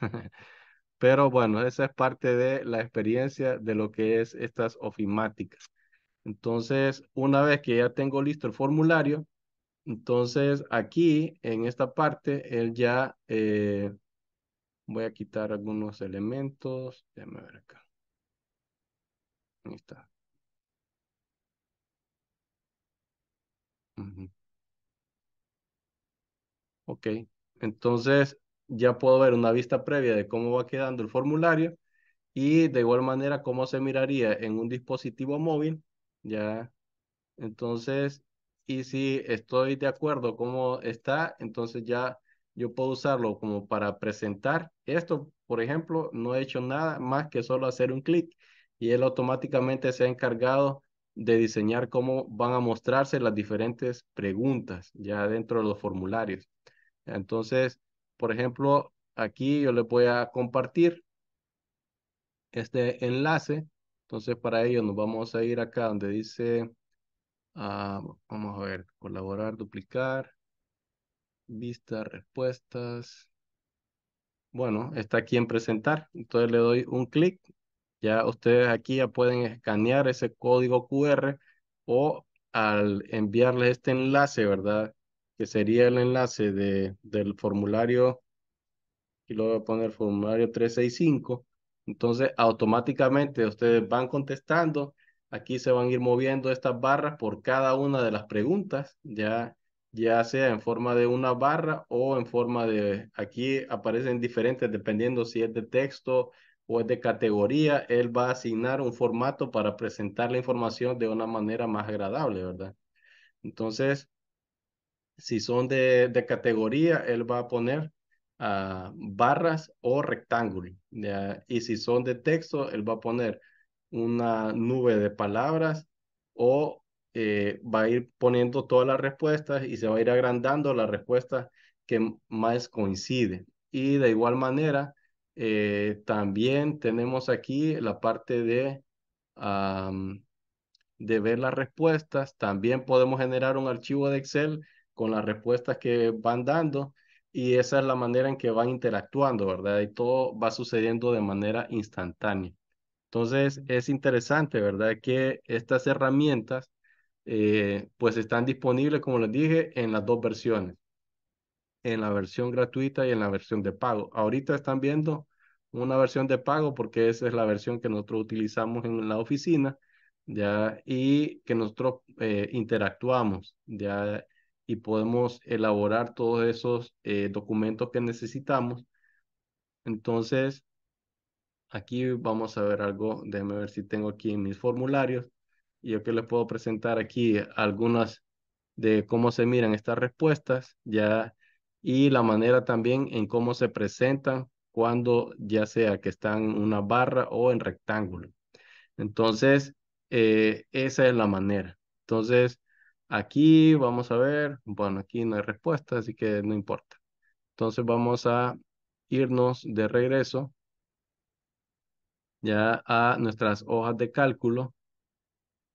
[SPEAKER 2] [laughs] Pero bueno, esa es parte de la experiencia de lo que es estas ofimáticas. Entonces, una vez que ya tengo listo el formulario, entonces aquí en esta parte, él ya, eh, voy a quitar algunos elementos, déjame ver acá. Ahí está. Ok, entonces ya puedo ver una vista previa de cómo va quedando el formulario y de igual manera cómo se miraría en un dispositivo móvil, ya. Entonces, y si estoy de acuerdo cómo está, entonces ya yo puedo usarlo como para presentar esto, por ejemplo, no he hecho nada más que solo hacer un clic y él automáticamente se ha encargado de diseñar cómo van a mostrarse las diferentes preguntas ya dentro de los formularios. Entonces, por ejemplo, aquí yo le voy a compartir este enlace. Entonces, para ello nos vamos a ir acá donde dice, ah, vamos a ver, colaborar, duplicar, vista, respuestas. Bueno, está aquí en presentar. Entonces le doy un clic. Ya ustedes aquí ya pueden escanear ese código QR o al enviarles este enlace, ¿verdad? que sería el enlace de, del formulario, y lo voy a poner formulario 365. Entonces, automáticamente ustedes van contestando. Aquí se van a ir moviendo estas barras por cada una de las preguntas, ya, ya sea en forma de una barra o en forma de... Aquí aparecen diferentes dependiendo si es de texto, o es de categoría, él va a asignar un formato para presentar la información de una manera más agradable, ¿verdad? Entonces, si son de, de categoría, él va a poner ah, barras o rectángulo. Y si son de texto, él va a poner una nube de palabras o eh, va a ir poniendo todas las respuestas y se va a ir agrandando la respuesta que más coincide. Y de igual manera, eh, también tenemos aquí la parte de, de ver las respuestas. También podemos generar un archivo de Excel con las respuestas que van dando y esa es la manera en que van interactuando, ¿verdad? Y todo va sucediendo de manera instantánea. Entonces es interesante, ¿verdad? Que estas herramientas eh, pues están disponibles, como les dije, en las dos versiones, en la versión gratuita y en la versión de pago. Ahorita están viendo una versión de pago porque esa es la versión que nosotros utilizamos en la oficina, ¿ya? Y que nosotros eh, interactuamos, ¿ya? y podemos elaborar todos esos eh, documentos que necesitamos. Entonces, aquí vamos a ver algo, déjenme ver si tengo aquí mis formularios y yo que les puedo presentar aquí algunas de cómo se miran estas respuestas ya y la manera también en cómo se presentan cuando ya sea que están en una barra o en rectángulo. Entonces, eh, esa es la manera. Entonces, Aquí vamos a ver, bueno, aquí no hay respuesta, así que no importa. Entonces vamos a irnos de regreso ya a nuestras hojas de cálculo.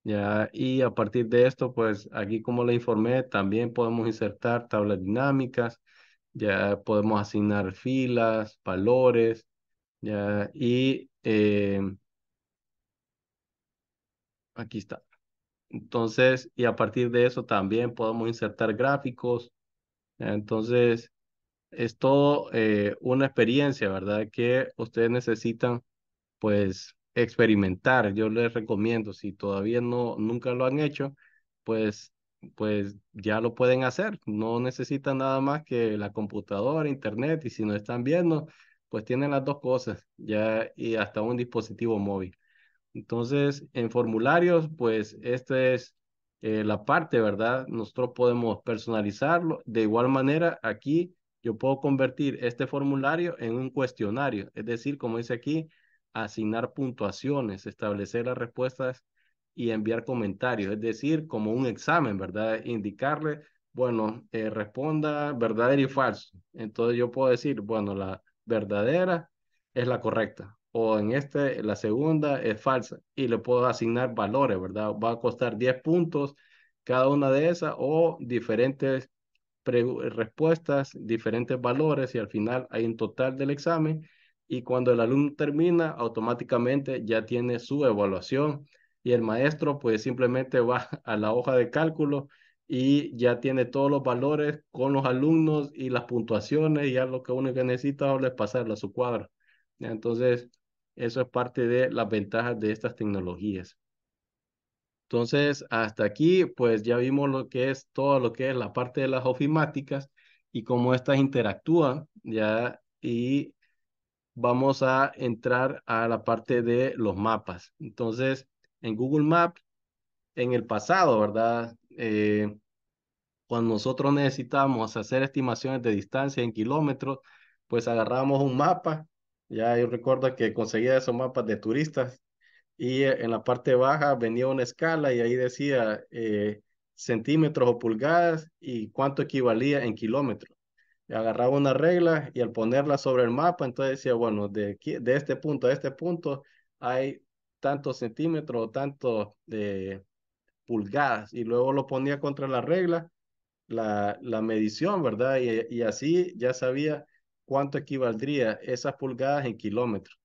[SPEAKER 2] Ya, y a partir de esto, pues aquí como le informé, también podemos insertar tablas dinámicas, ya podemos asignar filas, valores, ya, y eh, aquí está. Entonces, y a partir de eso también podemos insertar gráficos. Entonces, es todo eh, una experiencia, ¿verdad? Que ustedes necesitan, pues, experimentar. Yo les recomiendo, si todavía no, nunca lo han hecho, pues, pues ya lo pueden hacer. No necesitan nada más que la computadora, internet, y si no están viendo, pues tienen las dos cosas, ya, y hasta un dispositivo móvil. Entonces, en formularios, pues esta es eh, la parte, ¿verdad? Nosotros podemos personalizarlo. De igual manera, aquí yo puedo convertir este formulario en un cuestionario. Es decir, como dice aquí, asignar puntuaciones, establecer las respuestas y enviar comentarios. Es decir, como un examen, ¿verdad? Indicarle, bueno, eh, responda verdadero y falso. Entonces yo puedo decir, bueno, la verdadera es la correcta o en este, la segunda es falsa y le puedo asignar valores, ¿verdad? Va a costar 10 puntos cada una de esas o diferentes respuestas, diferentes valores y al final hay un total del examen y cuando el alumno termina automáticamente ya tiene su evaluación y el maestro pues simplemente va [laughs] a la hoja de cálculo y ya tiene todos los valores con los alumnos y las puntuaciones y ya lo que uno que necesita es pasarla a su cuadro. Entonces, eso es parte de las ventajas de estas tecnologías. Entonces, hasta aquí, pues ya vimos lo que es todo lo que es la parte de las ofimáticas y cómo estas interactúan, ya, y vamos a entrar a la parte de los mapas. Entonces, en Google Maps, en el pasado, ¿verdad? Eh, cuando nosotros necesitábamos hacer estimaciones de distancia en kilómetros, pues agarramos un mapa ya yo recuerdo que conseguía esos mapas de turistas y eh, en la parte baja venía una escala y ahí decía eh, centímetros o pulgadas y cuánto equivalía en kilómetros. Agarraba una regla y al ponerla sobre el mapa, entonces decía, bueno, de, de este punto a este punto hay tantos centímetros o tantos de eh, pulgadas y luego lo ponía contra la regla, la, la medición, ¿verdad? Y, y así ya sabía cuánto equivaldría esas pulgadas en kilómetros.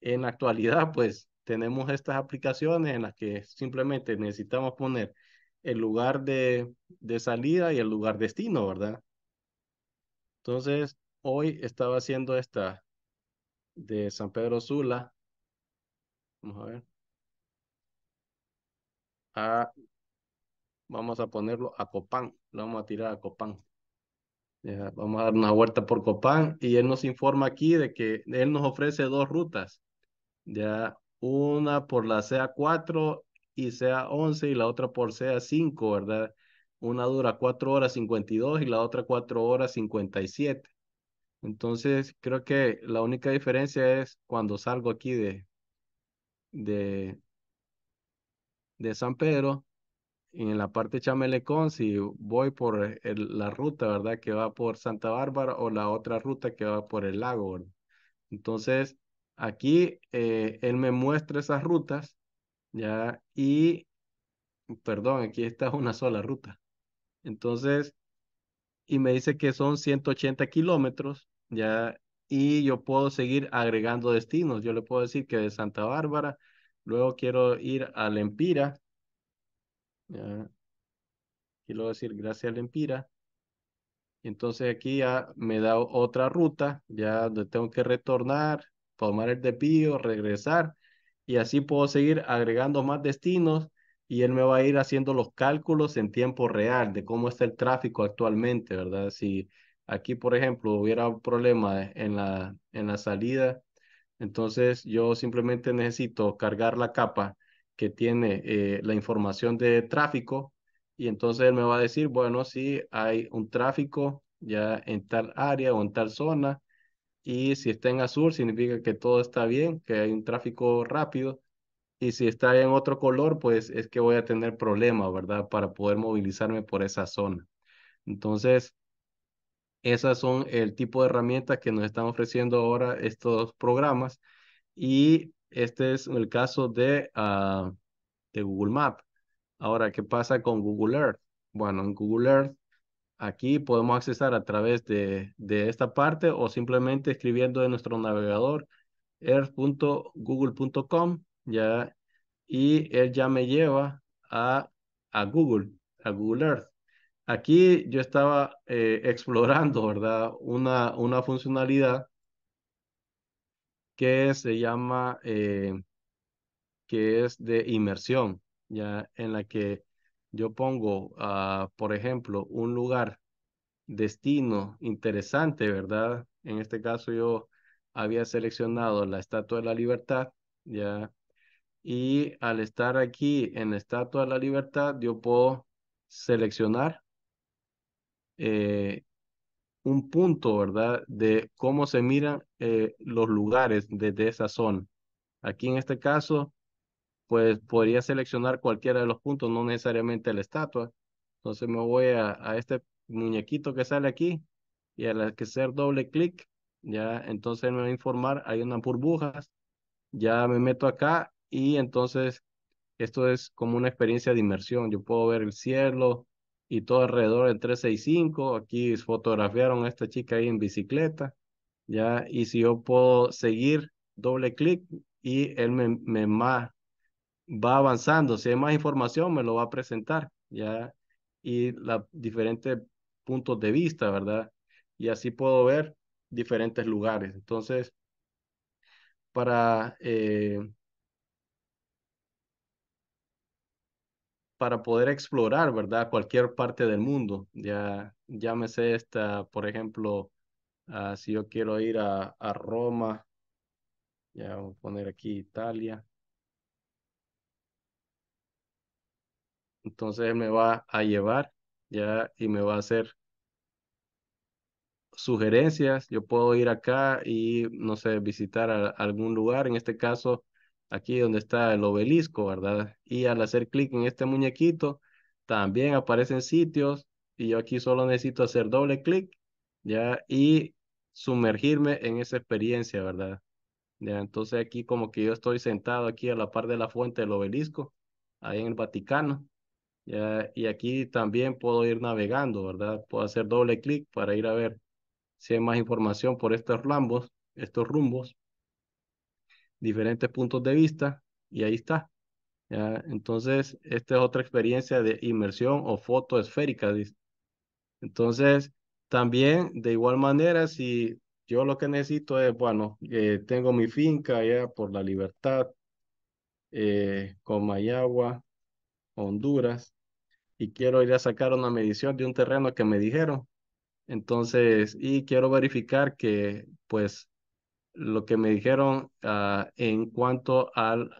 [SPEAKER 2] En la actualidad, [laughs] pues tenemos estas aplicaciones en las que simplemente necesitamos poner el lugar de, salida y el lugar destino, ¿verdad? Entonces, hoy estaba haciendo esta de San Pedro Sula. Vamos a ver. Ah, vamos a ponerlo a Copán. Lo vamos a tirar a Copán. Vamos a dar una vuelta por Copán y él nos informa aquí de que él nos ofrece dos rutas, ya una por la CA4 y CA11 y la otra por CA5, ¿verdad? Una dura 4 horas 52 y la otra 4 horas 57. Entonces, creo que la única diferencia es cuando salgo aquí de, de, de San Pedro, en la parte Chamelecón, si voy por la ruta, ¿verdad? Que va por Santa Bárbara o la otra ruta que va por el lago, Entonces, aquí eh, él me muestra esas rutas, ¿ya? Y, perdón, aquí está una sola ruta. Entonces, y me dice que son 180 kilómetros, ¿ya? Y yo puedo seguir agregando destinos. Yo le puedo decir que de Santa Bárbara, luego quiero ir a Lempira, ya, quiero decir gracias al Empira. Entonces aquí ya me da otra ruta, ya donde tengo que retornar, tomar el depío regresar y así puedo seguir agregando más destinos y él me va a ir haciendo los cálculos en tiempo real de cómo está el tráfico actualmente, ¿verdad? Si aquí, por ejemplo, hubiera un problema en la, en la salida, entonces yo simplemente necesito cargar la capa que tiene eh, la información de tráfico y entonces me va a decir, bueno, si hay un tráfico ya en tal área o en tal zona y si está en azul significa que todo está bien, que hay un tráfico rápido y si está en otro color, pues es que voy a tener problemas, ¿verdad? Para poder movilizarme por esa zona. Entonces, esas son el tipo de herramientas que nos están ofreciendo ahora estos programas y este es el caso de, ah, de Google Map. Ahora, ¿qué pasa con Google Earth? Bueno, en Google Earth aquí podemos accesar a través de, de esta parte o simplemente escribiendo en nuestro navegador earth.google.com ya y él ya me lleva a, a Google, a Google Earth. Aquí yo estaba eh, [laughs] explorando, ¿verdad? Una, una funcionalidad que se llama, eh, que es de inmersión, ya en la que yo pongo, ah, por ejemplo, un lugar, destino interesante, ¿verdad? En este caso yo había seleccionado la Estatua de la Libertad, ya, y al estar aquí en la Estatua de la Libertad, yo puedo seleccionar eh, un punto, ¿verdad?, de cómo se miran eh, los lugares desde esa zona. Aquí en este caso, pues podría seleccionar cualquiera de los puntos, no necesariamente la estatua. Entonces me voy a, a este muñequito que sale aquí y al hacer doble clic, ya entonces me va a informar, hay unas burbujas, ya me meto acá y entonces esto es como una experiencia de inmersión. Yo puedo ver el cielo, y todo alrededor del 365. Aquí fotografiaron a esta chica ahí en bicicleta, ¿ya? Y si yo puedo seguir, doble clic y él me, va avanzando. Si hay más información, me lo va a presentar, ¿ya? Y los diferentes puntos de vista, ¿verdad? Y así puedo ver diferentes lugares. Entonces, para eh, para poder explorar, ¿verdad? Cualquier parte del mundo. Ya llámese esta, por ejemplo, ah, si yo quiero ir a, Roma, ya voy a poner aquí Italia. Entonces me va a llevar ya y me va a hacer sugerencias. Yo puedo ir acá y, no sé, visitar algún lugar. En este caso, aquí donde está el obelisco, ¿verdad? Y al hacer clic en este muñequito, también aparecen sitios y yo aquí solo necesito hacer doble clic, ¿ya? Y sumergirme en esa experiencia, ¿verdad? ¿Ya? Entonces aquí como que yo estoy sentado aquí a la par de la fuente del obelisco, ahí en el Vaticano, ¿ya? Y aquí también puedo ir navegando, ¿verdad? Puedo hacer doble clic para ir a ver si hay más información por estos rumbos, estos rumbos diferentes puntos de vista y ahí está. ¿ya? Entonces, esta es otra experiencia de inmersión o foto esférica. Entonces, también de igual manera, si yo lo que necesito es, bueno, eh, tengo mi finca allá por la libertad, eh, con Mayagua, Honduras, y quiero ir a sacar una medición de un terreno que me dijeron. Entonces, y quiero verificar que pues lo que me dijeron ah, en cuanto al,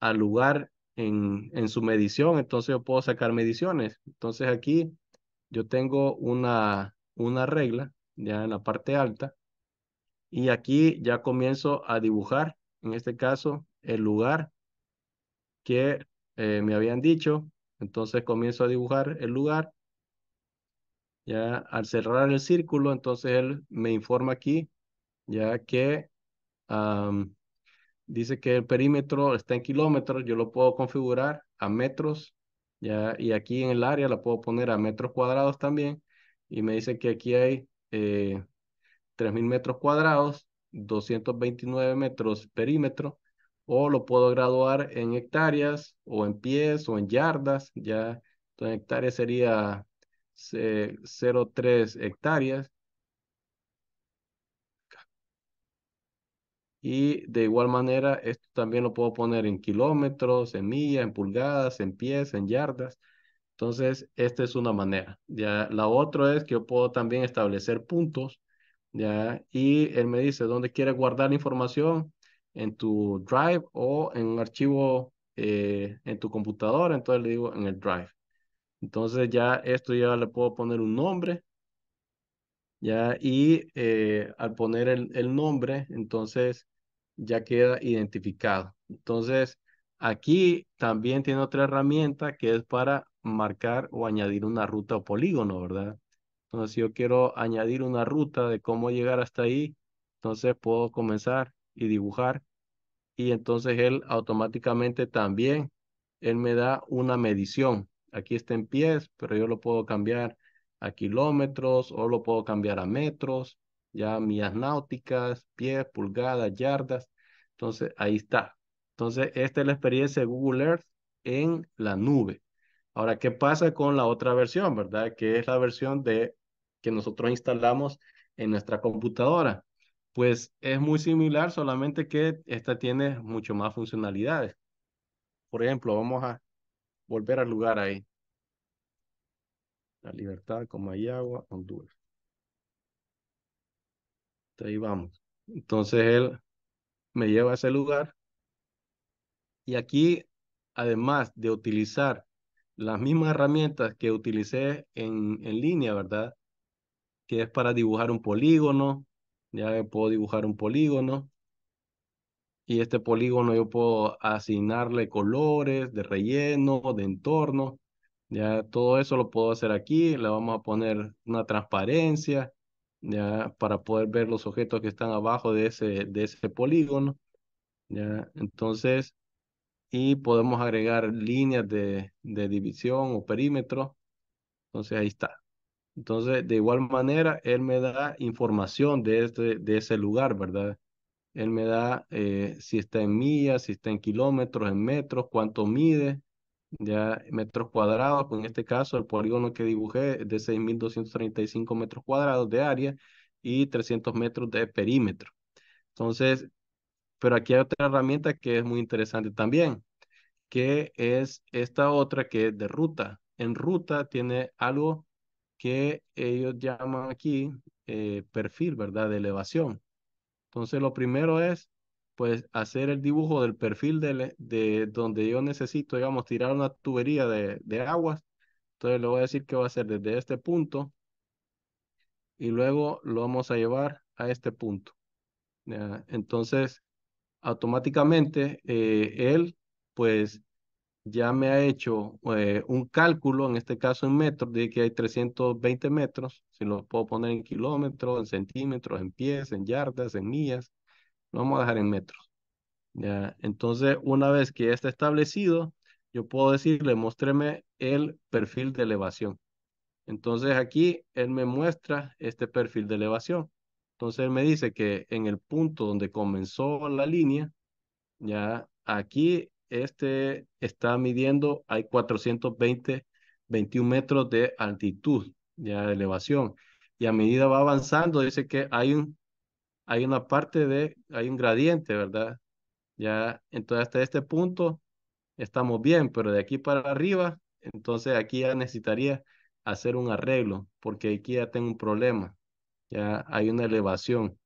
[SPEAKER 2] al lugar en, su medición, entonces yo puedo sacar mediciones. Entonces aquí yo tengo una, una regla ya en la parte alta y aquí ya comienzo a dibujar, en este caso, el lugar que eh, me habían dicho. Entonces comienzo a dibujar el lugar. Ya al cerrar el círculo, entonces él me informa aquí ya que dice que el perímetro está en kilómetros, yo lo puedo configurar a metros, ya, y aquí en el área la puedo poner a metros cuadrados también, y me dice que aquí hay 3.000 eh, metros cuadrados, 229 metros perímetro, o lo puedo graduar en hectáreas, o en pies, o en yardas, ya, entonces hectáreas sería 0.3 hectáreas, Y de igual manera, esto también lo puedo poner en kilómetros, en millas, en pulgadas, en pies, en yardas. Entonces, esta es una manera. Ya, la otra es que yo puedo también establecer puntos. Ya, y él me dice dónde quieres guardar la información, en tu Drive o en un archivo eh, en tu computadora. Entonces le digo en el Drive. Entonces ya esto ya le puedo poner un nombre. Ya, y eh, al poner el, el nombre, entonces ya queda identificado. Entonces, aquí también tiene otra herramienta que es para marcar o añadir una ruta o polígono, ¿verdad? Entonces, si yo quiero añadir una ruta de cómo llegar hasta ahí, entonces puedo comenzar y dibujar. Y entonces él automáticamente también, él me da una medición. Aquí está en pies, pero yo lo puedo cambiar a kilómetros o lo puedo cambiar a metros ya millas náuticas, pies, pulgadas, yardas. Entonces, ahí está. Entonces, esta es la experiencia de Google Earth en la nube. Ahora, ¿qué pasa con la otra versión, verdad? Que es la versión de que nosotros instalamos en nuestra computadora. Pues es muy similar, solamente que esta tiene mucho más funcionalidades. Por ejemplo, vamos a volver al lugar ahí. La libertad, como hay agua, Honduras ahí vamos. Entonces él me lleva a ese lugar y aquí, además de utilizar las mismas herramientas que utilicé en, en línea, ¿verdad? Que es para dibujar un polígono, ya puedo dibujar un polígono. Y este polígono yo puedo asignarle colores de relleno, de entorno. Ya todo eso lo puedo hacer aquí. Le vamos a poner una transparencia. Para poder ver los objetos que están abajo de ese, de ese polígono, ¿ya? Entonces, y podemos agregar líneas de, de división o perímetro. Entonces, ahí está. Entonces, de igual manera, él me da información de, este, de ese lugar, ¿verdad? Él me da eh, si está en millas, si está en kilómetros, en metros, cuánto mide, ya metros cuadrados, en este caso el polígono que dibujé es de 6.235 metros cuadrados de área y 300 metros de perímetro. Entonces, pero aquí hay otra herramienta que es muy interesante también, que es esta otra que es de ruta. En ruta tiene algo que ellos llaman aquí eh, perfil, ¿verdad? De elevación. Entonces, lo primero es pues hacer el dibujo del perfil de, eh, de donde yo necesito, digamos, tirar una tubería de, de aguas. Entonces le voy a decir que va a hacer desde este punto y luego lo vamos a llevar a este punto. Entonces, automáticamente eh, él, pues, ya me ha hecho eh, un cálculo, en este caso en metros, de que hay 320 metros, si lo puedo poner en kilómetros, en centímetros, en pies, en yardas, en millas, lo vamos a dejar en metros. ¿ya? Entonces, una vez que está establecido, yo puedo decirle, muéstreme el perfil de elevación. Entonces, aquí él me muestra este perfil de elevación. Entonces, él me dice que en el punto donde comenzó la línea, ya aquí este está midiendo, hay 420, 21 metros de altitud, ya de elevación. Y a medida va avanzando, dice que hay un hay una parte de, hay un gradiente, ¿verdad? Ya, entonces hasta este punto estamos bien, pero de aquí para arriba, entonces aquí ya necesitaría hacer un arreglo, porque aquí ya tengo un problema, ya hay una elevación.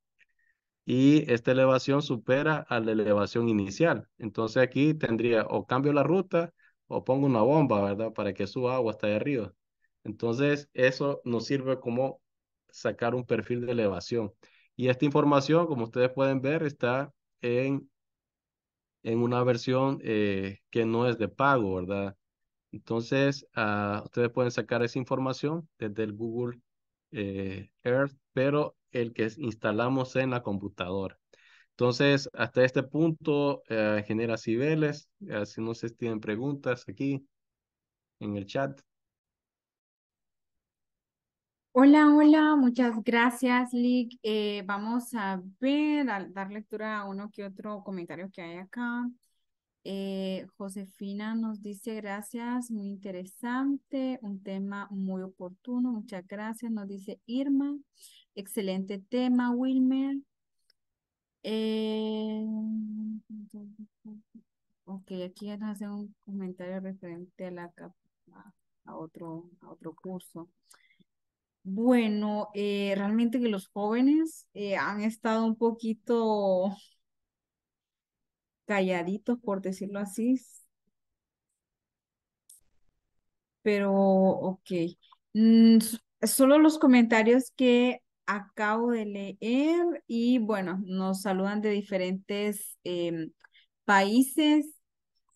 [SPEAKER 2] Y esta elevación supera a la elevación inicial. Entonces aquí tendría o cambio la ruta o pongo una bomba, ¿verdad? Para que su agua hasta ahí arriba. Entonces eso nos sirve como sacar un perfil de elevación. Y esta información, como ustedes pueden ver, está en, en una versión eh, que no es de pago, ¿verdad? Entonces, ah, ustedes pueden sacar esa información desde el Google eh, Earth, pero el que instalamos en la computadora. Entonces, hasta este punto, eh, genera Cibeles. si no se tienen preguntas aquí en el chat.
[SPEAKER 1] Hola, hola, muchas gracias, Lick. Eh, vamos a ver, a dar lectura a uno que otro comentario que hay acá. Eh, Josefina nos dice gracias, muy interesante, un tema muy oportuno, muchas gracias. Nos dice Irma, excelente tema, Wilmer. Eh, ok, aquí nos hace un comentario referente a, la, otro, a otro curso. Bueno, eh, realmente que los jóvenes eh, han estado un poquito calladitos, por decirlo así. Pero, ok. Mm, solo los comentarios que acabo de leer y bueno, nos saludan de diferentes em, países.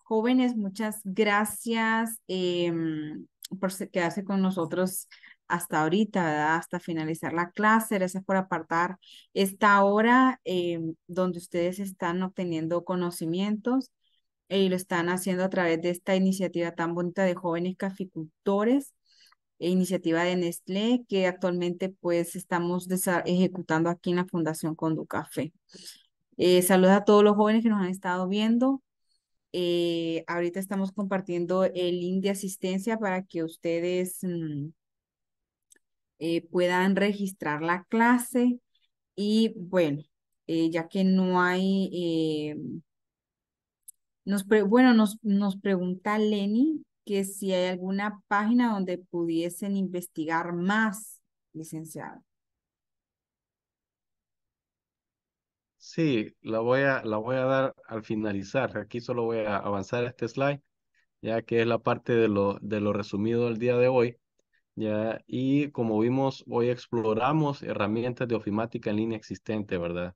[SPEAKER 1] Jóvenes, muchas gracias em, por quedarse con nosotros hasta ahorita, ¿verdad? hasta finalizar la clase. Gracias por apartar esta hora eh, donde ustedes están obteniendo conocimientos eh, y lo están haciendo a través de esta iniciativa tan bonita de jóvenes caficultores, e iniciativa de Nestlé, que actualmente pues estamos ejecutando aquí en la Fundación Conducafe. Eh, saludos a todos los jóvenes que nos han estado viendo. ahorita estamos compartiendo el link de asistencia para que ustedes... Mm, eh, puedan registrar la clase y bueno, eh, ya que no hay, eh, nos bueno, nos, nos pregunta Lenny que si hay alguna página donde pudiesen investigar más, licenciado.
[SPEAKER 2] Sí, la voy a, la voy a dar al finalizar. Aquí solo voy a avanzar este slide, ya que es la parte de lo, de lo resumido del día de hoy. ¿ya? Y como vimos, hoy exploramos herramientas de ofimática en línea existente, ¿verdad?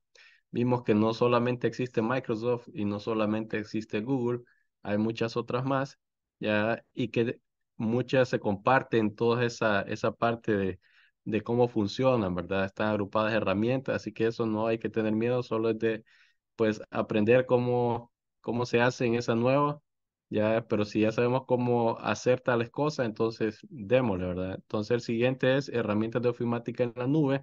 [SPEAKER 2] Vimos que no solamente existe Microsoft y no solamente existe Google, hay muchas otras más, ¿ya? Y que muchas se comparten toda esa, esa parte de, cómo funcionan, ¿verdad? Están agrupadas herramientas, así que eso no hay que tener miedo, solo es de, pues, aprender cómo, cómo se hacen esa nueva ya, pero si ya sabemos cómo hacer tales cosas, entonces démosle, ¿verdad? Entonces el siguiente es herramientas de ofimática en la nube.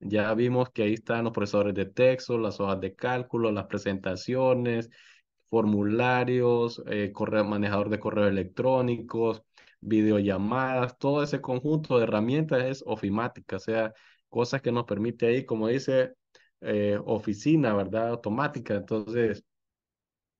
[SPEAKER 2] Ya vimos que ahí están los procesadores de texto, las hojas de cálculo, las presentaciones, formularios, eh, correo, manejador de correos electrónicos, videollamadas, todo ese conjunto de herramientas es ofimática, o sea, cosas que nos permite ahí, como dice, eh, oficina, ¿verdad? Automática. Entonces,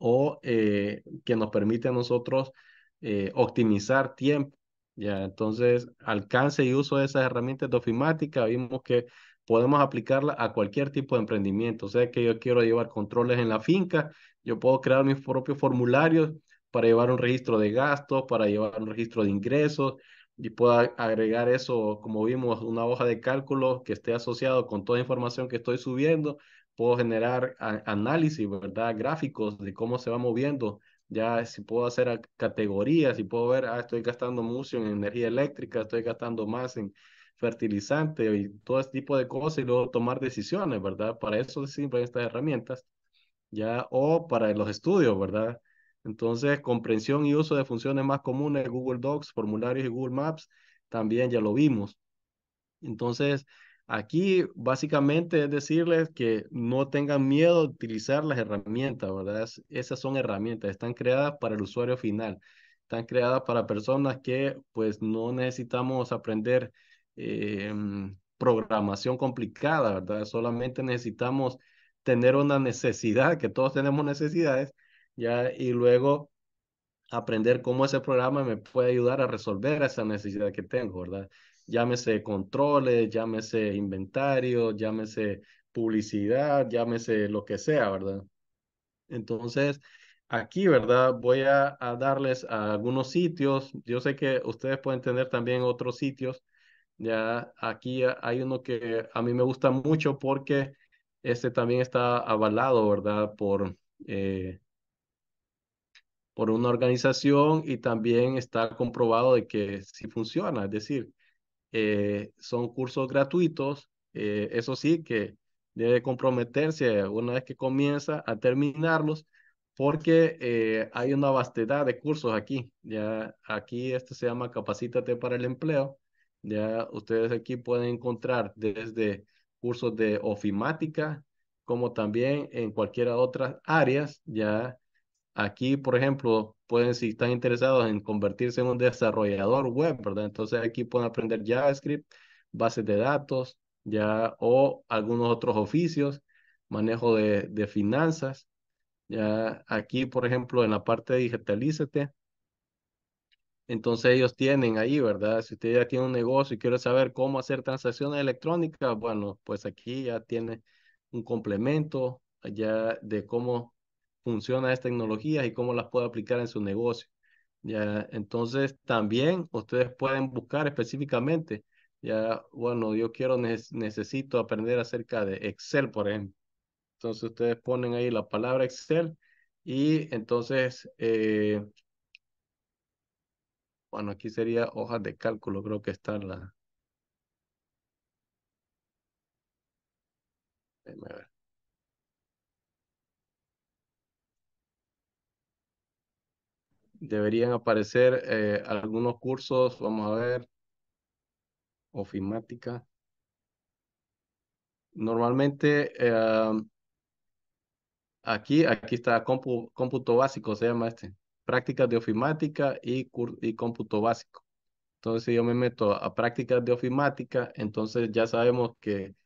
[SPEAKER 2] o eh, que nos permite a nosotros eh, optimizar tiempo. Ya, entonces, alcance y uso de esas herramientas de ofimática, vimos que podemos aplicarla a cualquier tipo de emprendimiento. O sea, que yo quiero llevar controles en la finca, yo puedo crear mis propios formularios para llevar un registro de gastos, para llevar un registro de ingresos, y pueda agregar eso, como vimos, una hoja de cálculo que esté asociado con toda la información que estoy subiendo, puedo generar análisis, ¿verdad? Gráficos de cómo se va moviendo. Ya si puedo hacer categorías, y puedo ver, ah, estoy gastando mucho en energía eléctrica, estoy gastando más en fertilizante y todo ese tipo de cosas y luego tomar decisiones, ¿verdad? Para eso sirven estas herramientas, ya, o para los estudios, ¿verdad? Entonces, comprensión y uso de funciones más comunes, Google Docs, formularios y Google Maps, también ya lo vimos. Entonces, Aquí básicamente es decirles que no tengan miedo a utilizar las herramientas, ¿verdad? esas son herramientas, están creadas para el usuario final, están creadas para personas que pues no necesitamos aprender em, programación complicada, ¿verdad? Solamente necesitamos tener una necesidad, que todos tenemos necesidades, ya, y luego aprender cómo ese programa me puede ayudar a resolver esa necesidad que tengo, ¿verdad? Llámese controles, llámese inventario, llámese publicidad, llámese lo que sea, ¿verdad? Entonces, aquí, ¿verdad? Voy a, darles algunos sitios. Yo sé que ustedes pueden tener también otros sitios. Ya aquí hay uno que a mí me gusta mucho porque este también está avalado, ¿verdad? Por eh, por una organización y también está comprobado de que sí funciona, es decir, eh, son cursos gratuitos, eh, eso sí que debe comprometerse una vez que comienza a terminarlos, porque eh, hay una vastedad de cursos aquí, ya aquí esto se llama Capacítate para el Empleo, ya ustedes aquí pueden encontrar desde cursos de ofimática, como también en cualquiera otras áreas, ya Aquí, por ejemplo, pueden, si están interesados en convertirse en un desarrollador web, ¿verdad? Entonces aquí pueden aprender JavaScript, bases de datos, ya, o algunos otros oficios, manejo de, finanzas. Ya aquí, por ejemplo, en la parte de digitalízate, entonces ellos tienen ahí, ¿verdad? Si usted ya tiene un negocio y quiere saber cómo hacer transacciones electrónicas, bueno, pues aquí ya tiene un complemento ya de cómo funciona estas tecnologías y cómo las puede aplicar en su negocio. ¿ya? Entonces, también ustedes pueden buscar específicamente, ya, bueno, yo quiero, necesito aprender acerca de Excel, por ejemplo. Entonces, ustedes ponen ahí la palabra Excel y entonces, eh, bueno, aquí sería hojas de cálculo, creo que está la... ver. deberían aparecer eh, algunos cursos, vamos a ver, ofimática. Normalmente, em, aquí, aquí está compu, cómputo básico, se llama este. Prácticas de ofimática y, y cómputo básico. Entonces, si yo me meto a prácticas de ofimática, entonces ya sabemos que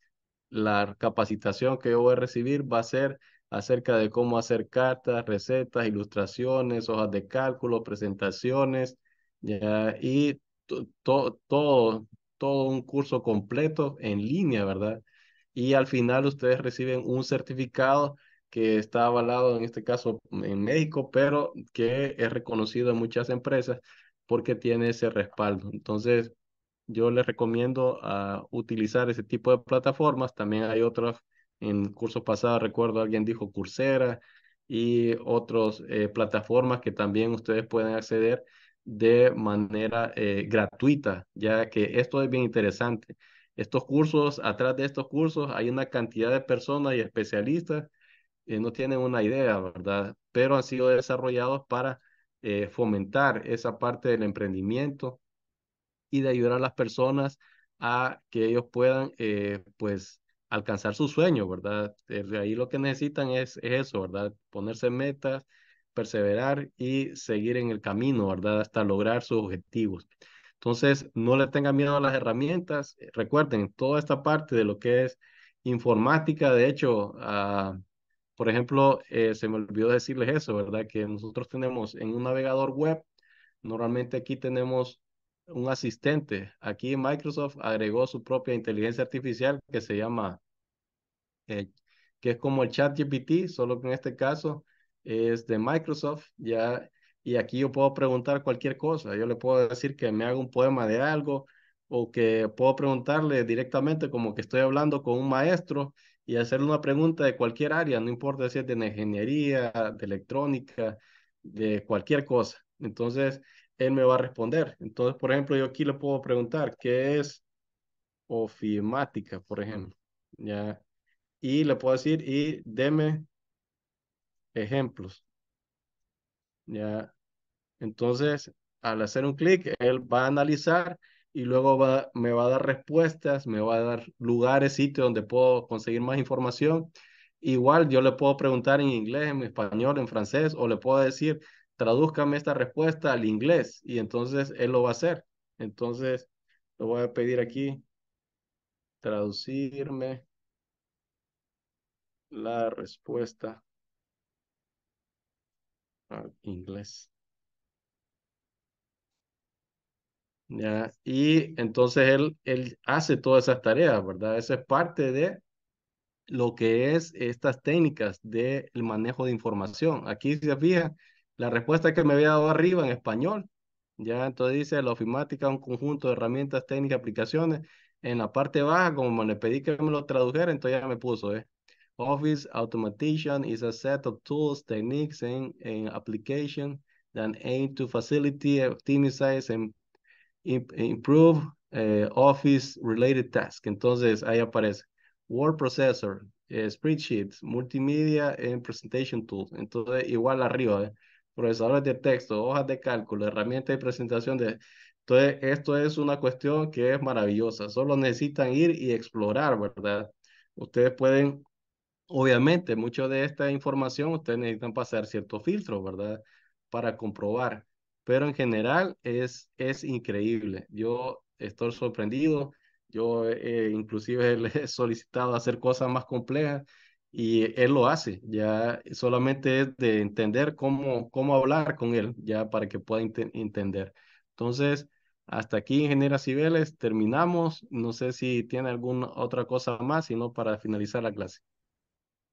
[SPEAKER 2] la capacitación que yo voy a recibir va a ser acerca de cómo hacer cartas, recetas, ilustraciones, hojas de cálculo, presentaciones, ya, y todo, todo un curso completo en línea, ¿verdad? Y al final ustedes reciben un certificado que está avalado en este caso en México, pero que es reconocido en muchas empresas porque tiene ese respaldo. Entonces, yo les recomiendo a ah, utilizar ese tipo de plataformas. También hay otras en cursos pasados, recuerdo, alguien dijo Coursera y otras eh, plataformas que también ustedes pueden acceder de manera eh, gratuita, ya que esto es bien interesante. Estos cursos, atrás de estos cursos, hay una cantidad de personas y especialistas que eh, no tienen una idea, ¿verdad? Pero han sido desarrollados para fomentar esa parte del emprendimiento y de ayudar a las personas a que ellos puedan, pues, alcanzar su sueño, ¿verdad? Eh, ahí lo que necesitan es, eso, ¿verdad? Ponerse metas, perseverar y seguir en el camino, ¿verdad? Hasta lograr sus objetivos. Entonces, no le tengan miedo a las herramientas. Eh, recuerden, toda esta parte de lo que es informática, de hecho, ah, por ejemplo, eh, se me olvidó decirles eso, ¿verdad? Que nosotros tenemos en un navegador web, normalmente aquí tenemos un asistente. Aquí Microsoft agregó su propia inteligencia artificial que se llama eh, que es como el chat GPT, solo que en este caso es de Microsoft, ya, y aquí yo puedo preguntar cualquier cosa, yo le puedo decir que me haga un poema de algo, o que puedo preguntarle directamente como que estoy hablando con un maestro y hacerle una pregunta de cualquier área, no importa si es de ingeniería, de electrónica, de cualquier cosa. Entonces, él me va a responder. Entonces, por ejemplo, yo aquí le puedo preguntar, ¿qué es ofimática, por ejemplo? Ya, y le puedo decir y deme ejemplos. Ya. Entonces, al hacer un clic, él va a analizar y luego va, me va a dar respuestas, me va a dar lugares, sitios donde puedo conseguir más información. Igual yo le puedo preguntar en inglés, en español, en francés, o le puedo decir, tradúzcame esta respuesta al inglés, y entonces él lo va a hacer. Entonces, lo voy a pedir aquí, traducirme la respuesta al inglés. ¿Ya? Y entonces él, él hace todas esas tareas, ¿verdad? Eso es parte de lo que es estas técnicas del manejo de información. Aquí se fija la respuesta que me había dado arriba en español. Ya entonces dice la ofimática, un conjunto de herramientas, técnicas, aplicaciones. En la parte baja, como le pedí que me lo tradujera, entonces ya me puso, ¿eh? Office automation is a set of tools, techniques, and, applications that aim to facilitate, optimize, and improve eh, office-related tasks. Entonces, ahí aparece Word Processor, eh, Spreadsheets, Multimedia, and Presentation Tools. Entonces, igual arriba, eh, procesadores de texto, hojas de cálculo, herramientas de presentación. De... Entonces, esto es una cuestión que es maravillosa. Solo necesitan ir y explorar, ¿verdad? Ustedes pueden Obviamente, mucha de esta información ustedes necesitan pasar ciertos filtros, ¿verdad? Para comprobar. Pero en general es, es increíble. Yo estoy sorprendido. Yo eh, inclusive [laughs] le he solicitado hacer cosas más complejas y él lo hace. Ya solamente es de entender cómo, cómo hablar con él, ya para que pueda entender. Entonces, hasta aquí, Ingeniera Cibeles, terminamos. No sé si tiene alguna otra cosa más, sino para finalizar la clase.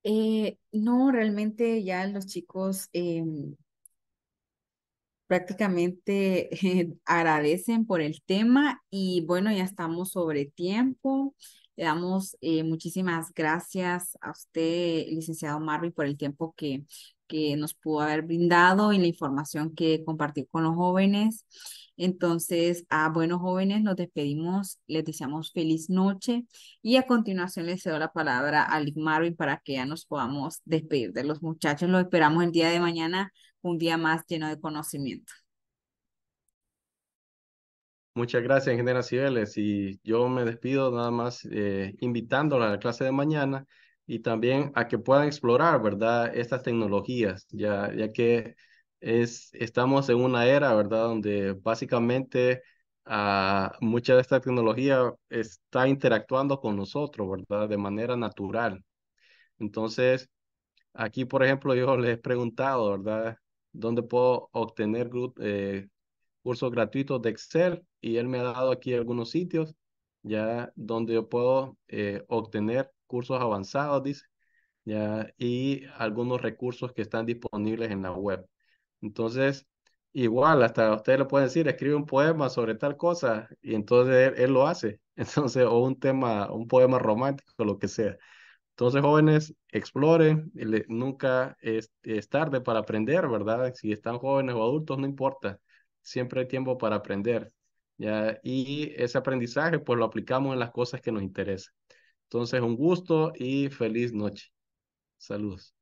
[SPEAKER 1] Eh, no, realmente ya los chicos em, prácticamente eh, agradecen por el tema y bueno, ya estamos sobre tiempo. Le damos eh, muchísimas gracias a usted, licenciado Marvin, por el tiempo que que nos pudo haber brindado y la información que compartió con los jóvenes. Entonces, a buenos jóvenes nos despedimos, les deseamos feliz noche y a continuación les cedo la palabra a Lick Marvin para que ya nos podamos despedir de los muchachos. Los esperamos el día de mañana, un día más lleno de conocimiento.
[SPEAKER 2] Muchas gracias, ingeniera Cibeles. Y yo me despido nada más eh, invitándola a la clase de mañana y también a que puedan explorar, ¿verdad? Estas tecnologías, ya, ya que es, estamos en una era, ¿verdad? Donde básicamente ah, mucha de esta tecnología está interactuando con nosotros, ¿verdad? De manera natural. Entonces, aquí, por ejemplo, yo les he preguntado, ¿verdad? ¿Dónde puedo obtener eh, cursos gratuitos de Excel? Y él me ha dado aquí algunos sitios ya donde yo puedo eh, obtener cursos avanzados, dice, ¿ya? y algunos recursos que están disponibles en la web. Entonces, igual, hasta ustedes le pueden decir, escribe un poema sobre tal cosa, y entonces él, lo hace. [laughs] Entonces, o un tema, un poema romántico, lo que sea. Entonces, jóvenes, exploren, nunca es, tarde para aprender, ¿verdad? Si están jóvenes o adultos, no importa, siempre hay tiempo para aprender. ¿ya? Y ese aprendizaje, pues lo aplicamos en las cosas que nos interesan. Entonces, un gusto y feliz noche. Saludos.